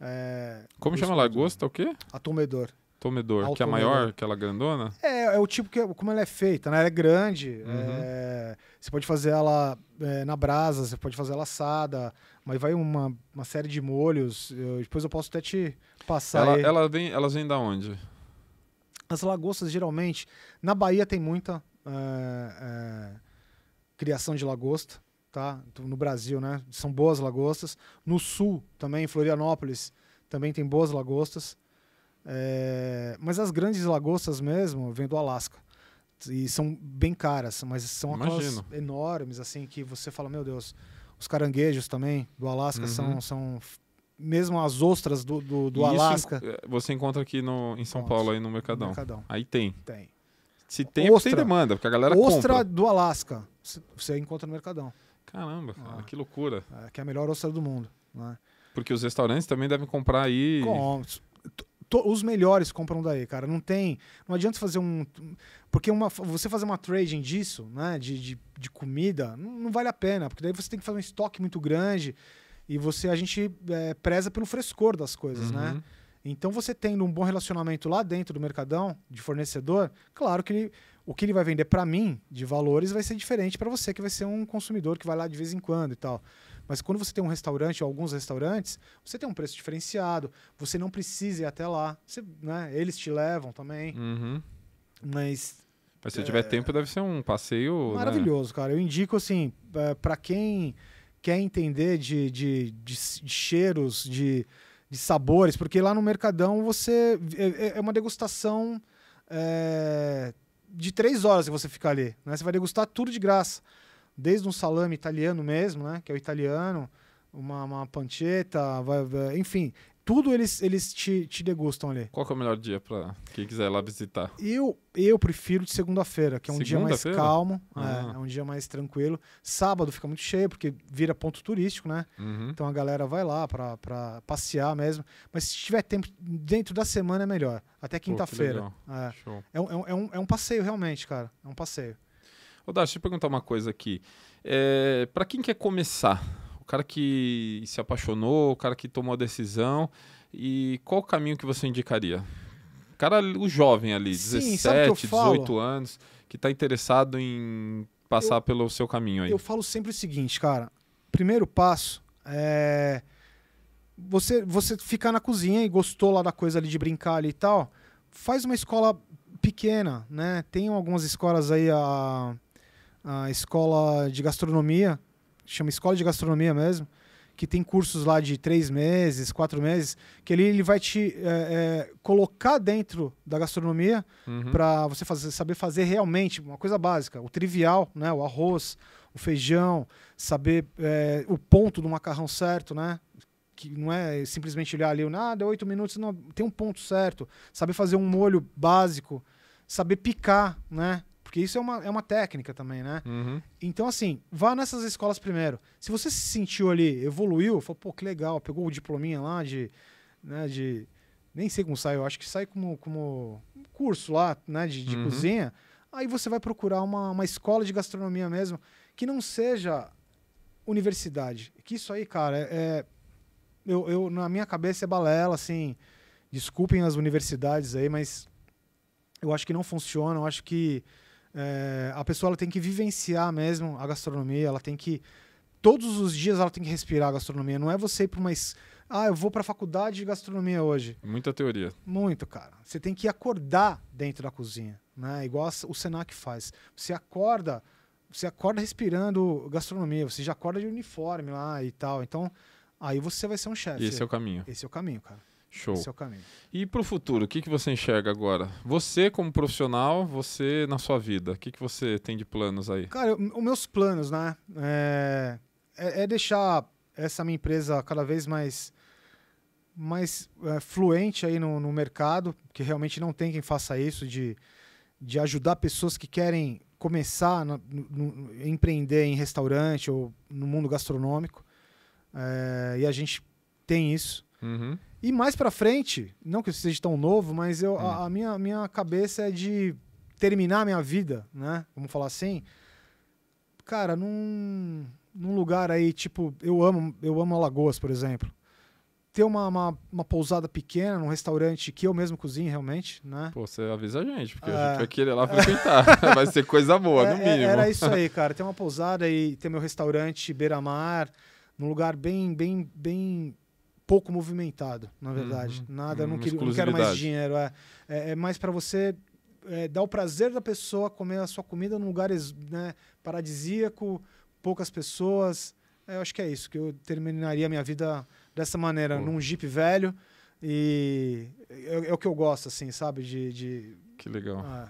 É, Como chama lagosta, é o quê? Atomedor. Tomedor, que é maior, que é grandona? É, é o tipo que como ela é feita, né? Ela é grande. Uhum. É, você pode fazer ela é, na brasa, você pode fazer ela assada, mas vai uma, uma série de molhos. Eu, depois eu posso até te passar. Ela, ela vem, elas vêm da onde? As lagostas, geralmente, na Bahia tem muita é, é, criação de lagosta, tá? Então, no Brasil, né? São boas lagostas. No sul também, em Florianópolis, também tem boas lagostas. É, mas as grandes lagostas mesmo vêm do Alasca. E são bem caras, mas são aquelas enormes, assim, que você fala, meu Deus, os caranguejos também do Alasca uhum. são, são mesmo as ostras do, do, do Alasca. É, você encontra aqui no, em São Nossa, Paulo, aí no Mercadão. Mercadão. Aí tem. Tem. Se tem, é ostra, tem demanda, porque a galera ostra compra. do Alasca, você encontra no Mercadão. Caramba, cara, ah, que loucura. É, que é a melhor ostra do mundo. Né? Porque os restaurantes também devem comprar aí. Com, os melhores compram daí, cara. Não tem. Não adianta fazer um. Porque uma, você fazer uma trading disso, né? De, de, de comida, não, não, vale a pena. Porque daí você tem que fazer um estoque muito grande. E você, a gente é, preza pelo frescor das coisas, né? uhum. né? Então você tendo um bom relacionamento lá dentro do mercadão de fornecedor, claro que ele, o que ele vai vender para mim de valores vai ser diferente para você que vai ser um consumidor que vai lá de vez em quando e tal. Mas quando você tem um restaurante ou alguns restaurantes, você tem um preço diferenciado. Você não precisa ir até lá. Você, né, eles te levam também. Uhum. Mas mas se tiver eh, tempo, deve ser um passeio. Né? Maravilhoso, né? cara. Eu indico, assim, eh, para quem quer entender de, de, de, de cheiros, de, de sabores, porque lá no Mercadão você. É, é, é uma degustação é, de três horas que você fica ali. Né? Você vai degustar tudo de graça. Desde um salame italiano mesmo, né? Que é o italiano, uma, uma pancetta, vai, vai, enfim tudo eles, eles te, te degustam ali. Qual é o melhor dia para quem quiser ir lá visitar? Eu, eu prefiro de segunda-feira, que é um segunda dia mais feira? calmo, é, ah. é, é, um dia mais tranquilo. Sábado fica muito cheio, porque vira ponto turístico, né? Uhum. Então a galera vai lá para passear mesmo. Mas se tiver tempo dentro da semana é melhor, até quinta-feira. É. É, é, um, é, um, é um passeio realmente, cara. É um passeio. Ô, Dash, deixa eu perguntar uma coisa aqui. É, para quem quer começar cara que se apaixonou, o cara que tomou a decisão. E qual o caminho que você indicaria? Cara, o jovem ali, Sim, 17, 18 anos, que está interessado em passar eu, pelo seu caminho aí. Eu falo sempre o seguinte, cara. Primeiro passo é você você ficar na cozinha e gostou lá da coisa ali de brincar ali e tal. Faz uma escola pequena, né? Tem algumas escolas aí a a escola de gastronomia chama Escola de Gastronomia mesmo, que tem cursos lá de três meses, quatro meses, que ele, ele vai te é, é, colocar dentro da gastronomia uhum. para você fazer, saber fazer realmente uma coisa básica, o trivial, né? O arroz, o feijão, saber é, o ponto do macarrão certo, né? Que não é simplesmente olhar ali, ah, deu oito minutos, não, tem um ponto certo. Saber fazer um molho básico, saber picar, né? Porque isso é uma, é uma técnica também, né? Uhum. Então, assim, vá nessas escolas primeiro. Se você se sentiu ali, evoluiu, falou, pô, que legal, pegou o diplominha lá de. Né, de nem sei como sai, eu acho que sai como, como curso lá, né, de, de uhum. cozinha. Aí você vai procurar uma, uma escola de gastronomia mesmo, que não seja universidade. Que isso aí, cara, é. é eu, eu, na minha cabeça é balela, assim. Desculpem as universidades aí, mas eu acho que não funciona. Eu acho que é, a pessoa ela tem que vivenciar mesmo a gastronomia, ela tem que. Todos os dias ela tem que respirar a gastronomia. Não é você ir para uma. Ah, eu vou para a faculdade de gastronomia hoje. É muita teoria. Muito, cara. Você tem que acordar dentro da cozinha, né? Igual o Senac faz. Você acorda, você acorda respirando gastronomia, você já acorda de uniforme lá e tal. Então, aí você vai ser um chefe. Esse é o caminho. Esse é o caminho, cara. Show. Esse é o caminho. E para o futuro, o que, que você enxerga agora? Você como profissional, você na sua vida, o que, que você tem de planos aí? Cara, os meus planos, né, é, é, é, deixar essa minha empresa cada vez mais mais é, fluente aí no, no mercado, que realmente não tem quem faça isso de, de ajudar pessoas que querem começar no, no, empreender em restaurante ou no mundo gastronômico. É, e a gente tem isso. Uhum. E mais para frente, não que eu seja tão novo, mas eu, a, hum. a, minha, minha cabeça é de terminar a minha vida, né? Vamos falar assim. Cara, num, num lugar aí, tipo, eu amo, eu amo Alagoas, por exemplo. Ter uma, uma, uma pousada pequena, num restaurante que eu mesmo cozinho realmente, né? Pô, você avisa a gente, porque é. a gente vai querer lá frequentar. vai ser coisa boa, é, no é, mínimo. Era isso aí, cara. Ter uma pousada e ter meu restaurante beira-mar, num lugar bem, bem, bem pouco movimentado, na verdade. Uhum. Nada, não, queria, não, quero mais dinheiro. É, é, é mais para você é, dar o prazer da pessoa comer a sua comida num lugar né, paradisíaco, poucas pessoas. É, eu acho que é isso, que eu terminaria a minha vida dessa maneira, Pô. num jeep velho. E é, é, o que eu gosto, assim, sabe? De, de... Que legal. É.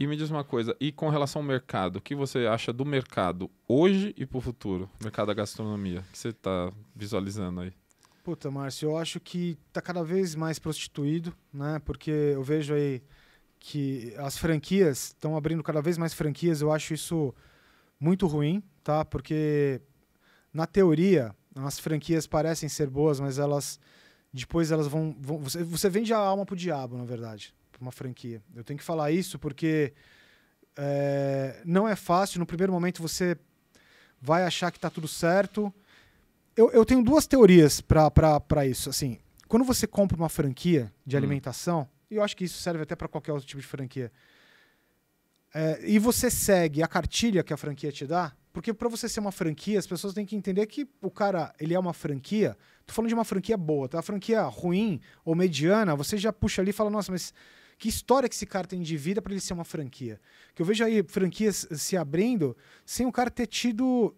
E me diz uma coisa, e com relação ao mercado, o que você acha do mercado hoje e para o futuro? Mercado da gastronomia, o que você está visualizando aí? Puta, Márcio, eu acho que está cada vez mais prostituído, né? Porque eu vejo aí que as franquias estão abrindo cada vez mais franquias. Eu acho isso muito ruim, tá? Porque na teoria as franquias parecem ser boas, mas elas depois elas vão, vão você, você vende a alma pro diabo, na verdade, pra uma franquia. Eu tenho que falar isso porque é, não é fácil. No primeiro momento você vai achar que está tudo certo eu, eu tenho duas teorias para isso. Assim, quando você compra uma franquia de hum. alimentação, e eu acho que isso serve até para qualquer outro tipo de franquia, é, e você segue a cartilha que a franquia te dá, porque para você ser uma franquia, as pessoas têm que entender que o cara, ele é uma franquia. Tô falando de uma franquia boa, tá? A franquia ruim ou mediana, você já puxa ali e fala, nossa, mas que história que esse cara tem de vida para ele ser uma franquia? Que eu vejo aí franquias se abrindo sem o cara ter tido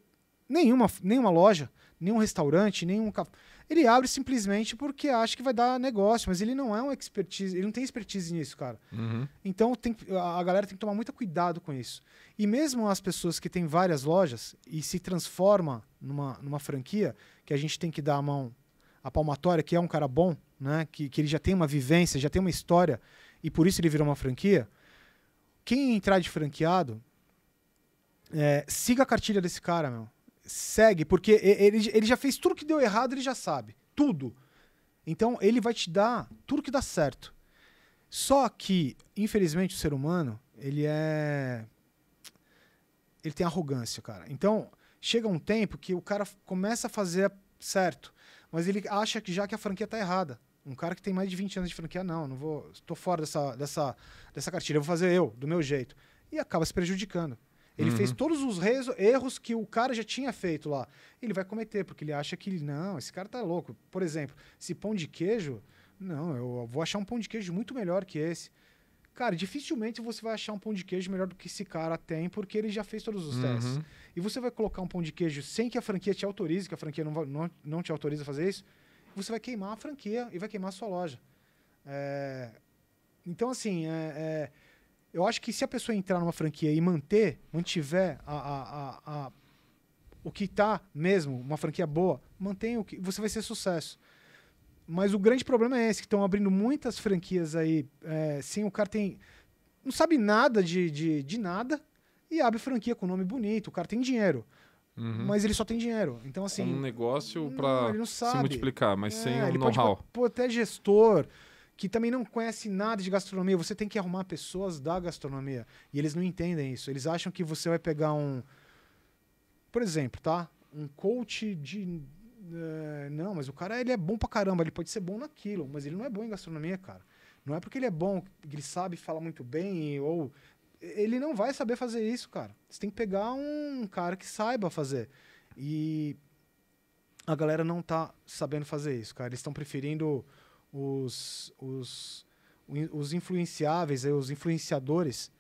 nenhuma, nenhuma loja, nenhum restaurante, nenhum café. Ele abre simplesmente porque acha que vai dar negócio, mas ele não é um expertise, ele não tem expertise nisso, cara. Uhum. Então tem, a galera tem que tomar muito cuidado com isso. E mesmo as pessoas que têm várias lojas e se transforma numa, numa franquia, que a gente tem que dar a mão a palmatória, que é um cara bom, né? Que, que ele já tem uma vivência, já tem uma história, e por isso ele virou uma franquia. Quem entrar de franqueado, é, siga a cartilha desse cara, meu segue, porque ele, ele já fez tudo que deu errado, ele já sabe. Tudo. Então ele vai te dar tudo que dá certo. Só que, infelizmente, o ser humano, ele é. Ele tem arrogância, cara. Então, chega um tempo que o cara começa a fazer certo, mas ele acha que já que a franquia tá errada. Um cara que tem mais de 20 anos de franquia, não, não vou. estou fora dessa, dessa, dessa cartilha, vou fazer eu, do meu jeito. E acaba se prejudicando. Ele uhum. fez todos os erros que o cara já tinha feito lá. Ele vai cometer, porque ele acha que, não, esse cara tá louco. Por exemplo, esse pão de queijo, não, eu vou achar um pão de queijo muito melhor que esse. Cara, dificilmente você vai achar um pão de queijo melhor do que esse cara tem, porque ele já fez todos os uhum. testes. E você vai colocar um pão de queijo sem que a franquia te autorize, que a franquia não, não, não te autoriza a fazer isso, você vai queimar a franquia e vai queimar a sua loja. É... Então, assim, é, é eu acho que se a pessoa entrar numa franquia e manter, mantiver a, a, a, a o que está mesmo, uma franquia boa, mantém o que. Você vai ser sucesso. Mas o grande problema é esse, que estão abrindo muitas franquias aí, é, sem o cara tem. Não sabe nada de, de, de, nada e abre franquia com nome bonito. O cara tem dinheiro. Uhum. Mas ele só tem dinheiro. Então, assim. É um negócio para se multiplicar, mas é, sem o know-how. Pode até gestor, que também não conhece nada de gastronomia, você tem que arrumar pessoas da gastronomia. E eles não entendem isso. Eles acham que você vai pegar um. Por exemplo, tá? Um coach de. Eh, não, mas o cara ele é bom pra caramba, ele pode ser bom naquilo, mas ele não é bom em gastronomia, cara. Não é porque ele é bom, ele sabe falar muito bem, ou. Ele não vai saber fazer isso, cara. Você tem que pegar um cara que saiba fazer. E a galera não tá sabendo fazer isso, cara. Eles estão preferindo os, os, os influenciáveis, os influenciadores,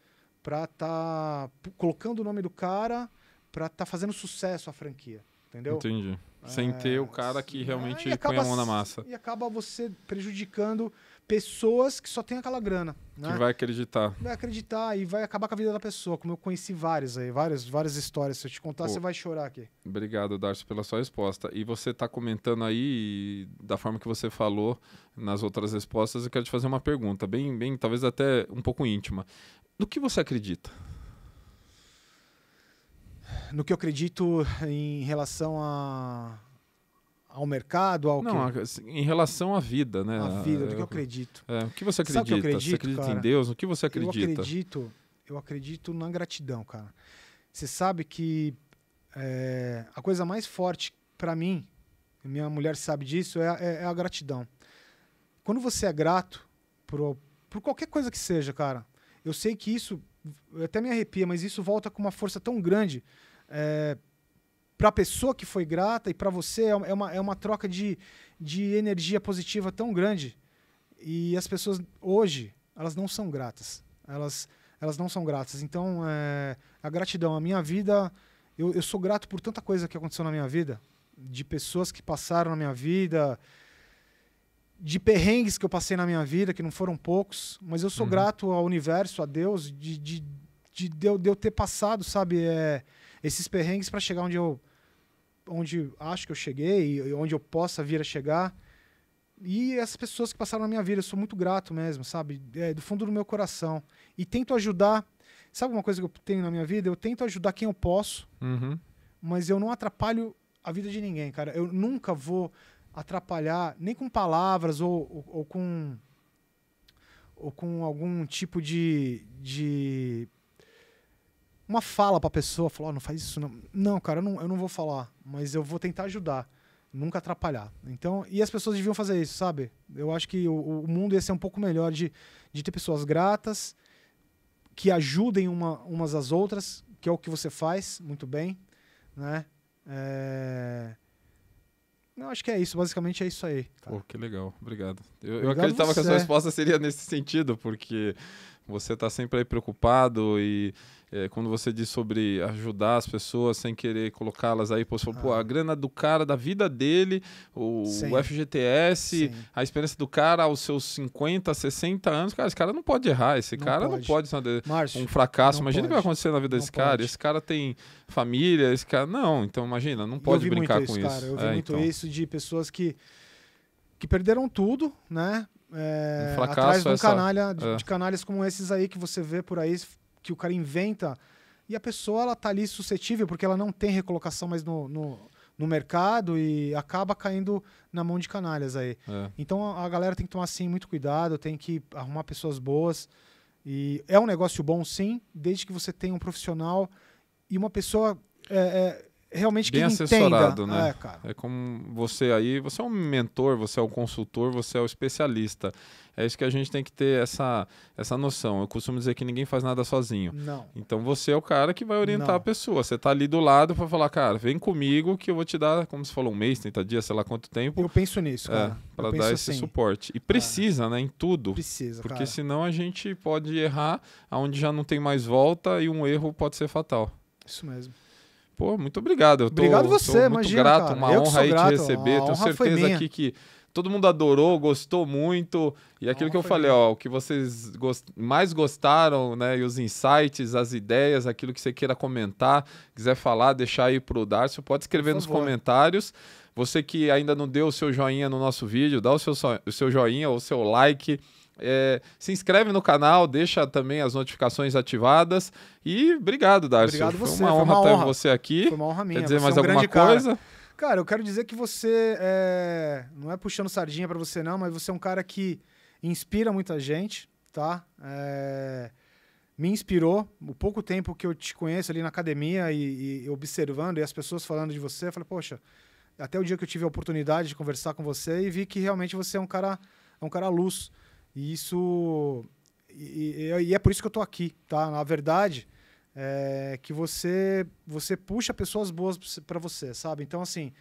para estar tá colocando o nome do cara, para estar tá fazendo sucesso a franquia. Entendeu? Entendi. Sem é, ter o é, cara que realmente é, põe a mão na massa. E acaba você prejudicando pessoas que só tem aquela grana. Né? Que vai acreditar. Vai acreditar e vai acabar com a vida da pessoa, como eu conheci várias aí, várias, várias histórias. Se eu te contar, Pô, você vai chorar aqui. Obrigado, Darcy, pela sua resposta. E você está comentando aí, da forma que você falou nas outras respostas, eu quero te fazer uma pergunta, bem, bem talvez até um pouco íntima. No que você acredita? No que eu acredito em relação a ao mercado, ao Não, assim, em relação à vida, né? À vida, do que eu é, acredito. É, o que você acredita? Que acredito, você acredita cara? em Deus? O que você acredita? Eu acredito, eu acredito na gratidão, cara. Você sabe que é, a coisa mais forte para mim, minha mulher sabe disso, é, é, é, a gratidão. Quando você é grato por, por qualquer coisa que seja, cara, eu sei que isso, até me arrepia, mas isso volta com uma força tão grande. É, para a pessoa que foi grata e para você é, é uma, é uma troca de, de energia positiva tão grande. E as pessoas hoje, elas não são gratas. Elas, elas não são gratas. Então, é, a gratidão, a minha vida, eu, eu sou grato por tanta coisa que aconteceu na minha vida, de pessoas que passaram na minha vida, de perrengues que eu passei na minha vida, que não foram poucos, mas eu sou uhum. grato ao universo, a Deus, de, de, de, de, eu, de eu ter passado, sabe, é, esses perrengues para chegar onde eu, onde acho que eu cheguei e onde eu possa vir a chegar. E essas pessoas que passaram na minha vida, eu sou muito grato mesmo, sabe? É, do fundo do meu coração. E tento ajudar. Sabe uma coisa que eu tenho na minha vida? Eu tento ajudar quem eu posso, uhum. mas eu não atrapalho a vida de ninguém, cara. Eu nunca vou atrapalhar, nem com palavras ou, ou, ou com ou com algum tipo de, de uma fala pra pessoa, falar, oh, não faz isso não. Não, cara, eu não, eu não vou falar, mas eu vou tentar ajudar, nunca atrapalhar. Então, e as pessoas deviam fazer isso, sabe? Eu acho que o, o mundo ia ser um pouco melhor de, de ter pessoas gratas, que ajudem uma, umas às outras, que é o que você faz muito bem, né? É... Eu acho que é isso, basicamente é isso aí. Cara. Pô, que legal, obrigado. Eu, obrigado eu acreditava você. que a sua resposta seria nesse sentido, porque você está sempre aí preocupado e é, quando você diz sobre ajudar as pessoas sem querer colocá-las aí, você falou, ah. pô, a grana do cara, da vida dele, o, o FGTS, Sim. a experiência do cara aos seus 50, 60 anos, cara, esse cara não pode errar, esse não cara pode. não pode ser um fracasso. Imagina o que vai acontecer na vida desse cara. Esse cara tem família, esse cara. Não, então imagina, não pode brincar isso, com isso. Eu vi é, muito então. isso de pessoas que, que perderam tudo, né? É, um fracasso, atrás de um é essa... canalha, de, é. de canalhas como esses aí que você vê por aí que o cara inventa e a pessoa ela tá ali suscetível porque ela não tem recolocação mais no, no, no mercado e acaba caindo na mão de canalhas aí. É. Então a, a galera tem que tomar assim muito cuidado, tem que arrumar pessoas boas e é um negócio bom sim, desde que você tenha um profissional e uma pessoa é, é, realmente Bem assessorado, né? É, é, como você aí, você é um mentor, você é um consultor, você é o um especialista. É isso que a gente tem que ter essa, essa noção. Eu costumo dizer que ninguém faz nada sozinho. Não. Então você é o cara que vai orientar Não. a pessoa. Você está ali do lado para falar, cara, vem comigo que eu vou te dar, como você falou, um mês, 30 dias, sei lá quanto tempo. Eu penso nisso, é, para dar esse assim. suporte. E é. precisa, é. né, em tudo. Precisa, Porque cara. senão a gente pode errar aonde já não tem mais volta e um erro pode ser fatal. Isso mesmo. Pô, muito obrigado. Eu tô, obrigado você, tô muito imagina, grato, cara. uma eu honra aí grato. te receber. A Tenho certeza aqui que todo mundo adorou, gostou muito. E aquilo que eu falei, ó, o que vocês gost... mais gostaram, né? E os insights, as ideias, aquilo que você queira comentar, quiser falar, deixar aí pro Darcio, pode escrever nos comentários. Você que ainda não deu o seu joinha no nosso vídeo, dá o seu, so... o seu joinha ou o seu like. É, se inscreve no canal, deixa também as notificações ativadas. E obrigado, Darcy. Obrigado foi você. Uma honra foi uma honra ter você aqui. Foi uma honra minha. Quer dizer você é mais é um alguma coisa? Cara. cara, eu quero dizer que você é... não é puxando sardinha para você não, mas você é um cara que inspira muita gente, tá? É... Me inspirou. O pouco tempo que eu te conheço ali na academia e, e observando e as pessoas falando de você, eu falei, poxa, até o dia que eu tive a oportunidade de conversar com você e vi que realmente você é um cara, é um cara à luz. E isso. E, e, e é por isso que eu estou aqui, tá? Na verdade, é que você você puxa pessoas boas para você, sabe? Então, assim,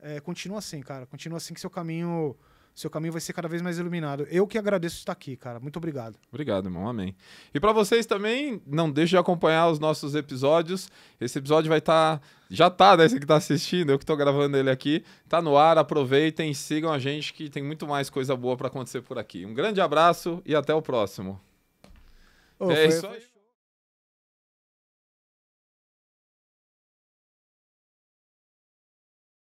é, continua assim, cara. Continua assim que seu caminho seu caminho vai ser cada vez mais iluminado. Eu que agradeço estar aqui, cara. Muito obrigado. Obrigado, irmão. Amém. E para vocês também, não deixe de acompanhar os nossos episódios. Esse episódio vai estar. Tá... Já tá, né? Você que tá assistindo, eu que tô gravando ele aqui. Tá no ar, aproveitem, sigam a gente que tem muito mais coisa boa para acontecer por aqui. Um grande abraço e até o próximo. Oh, é foi... isso aí.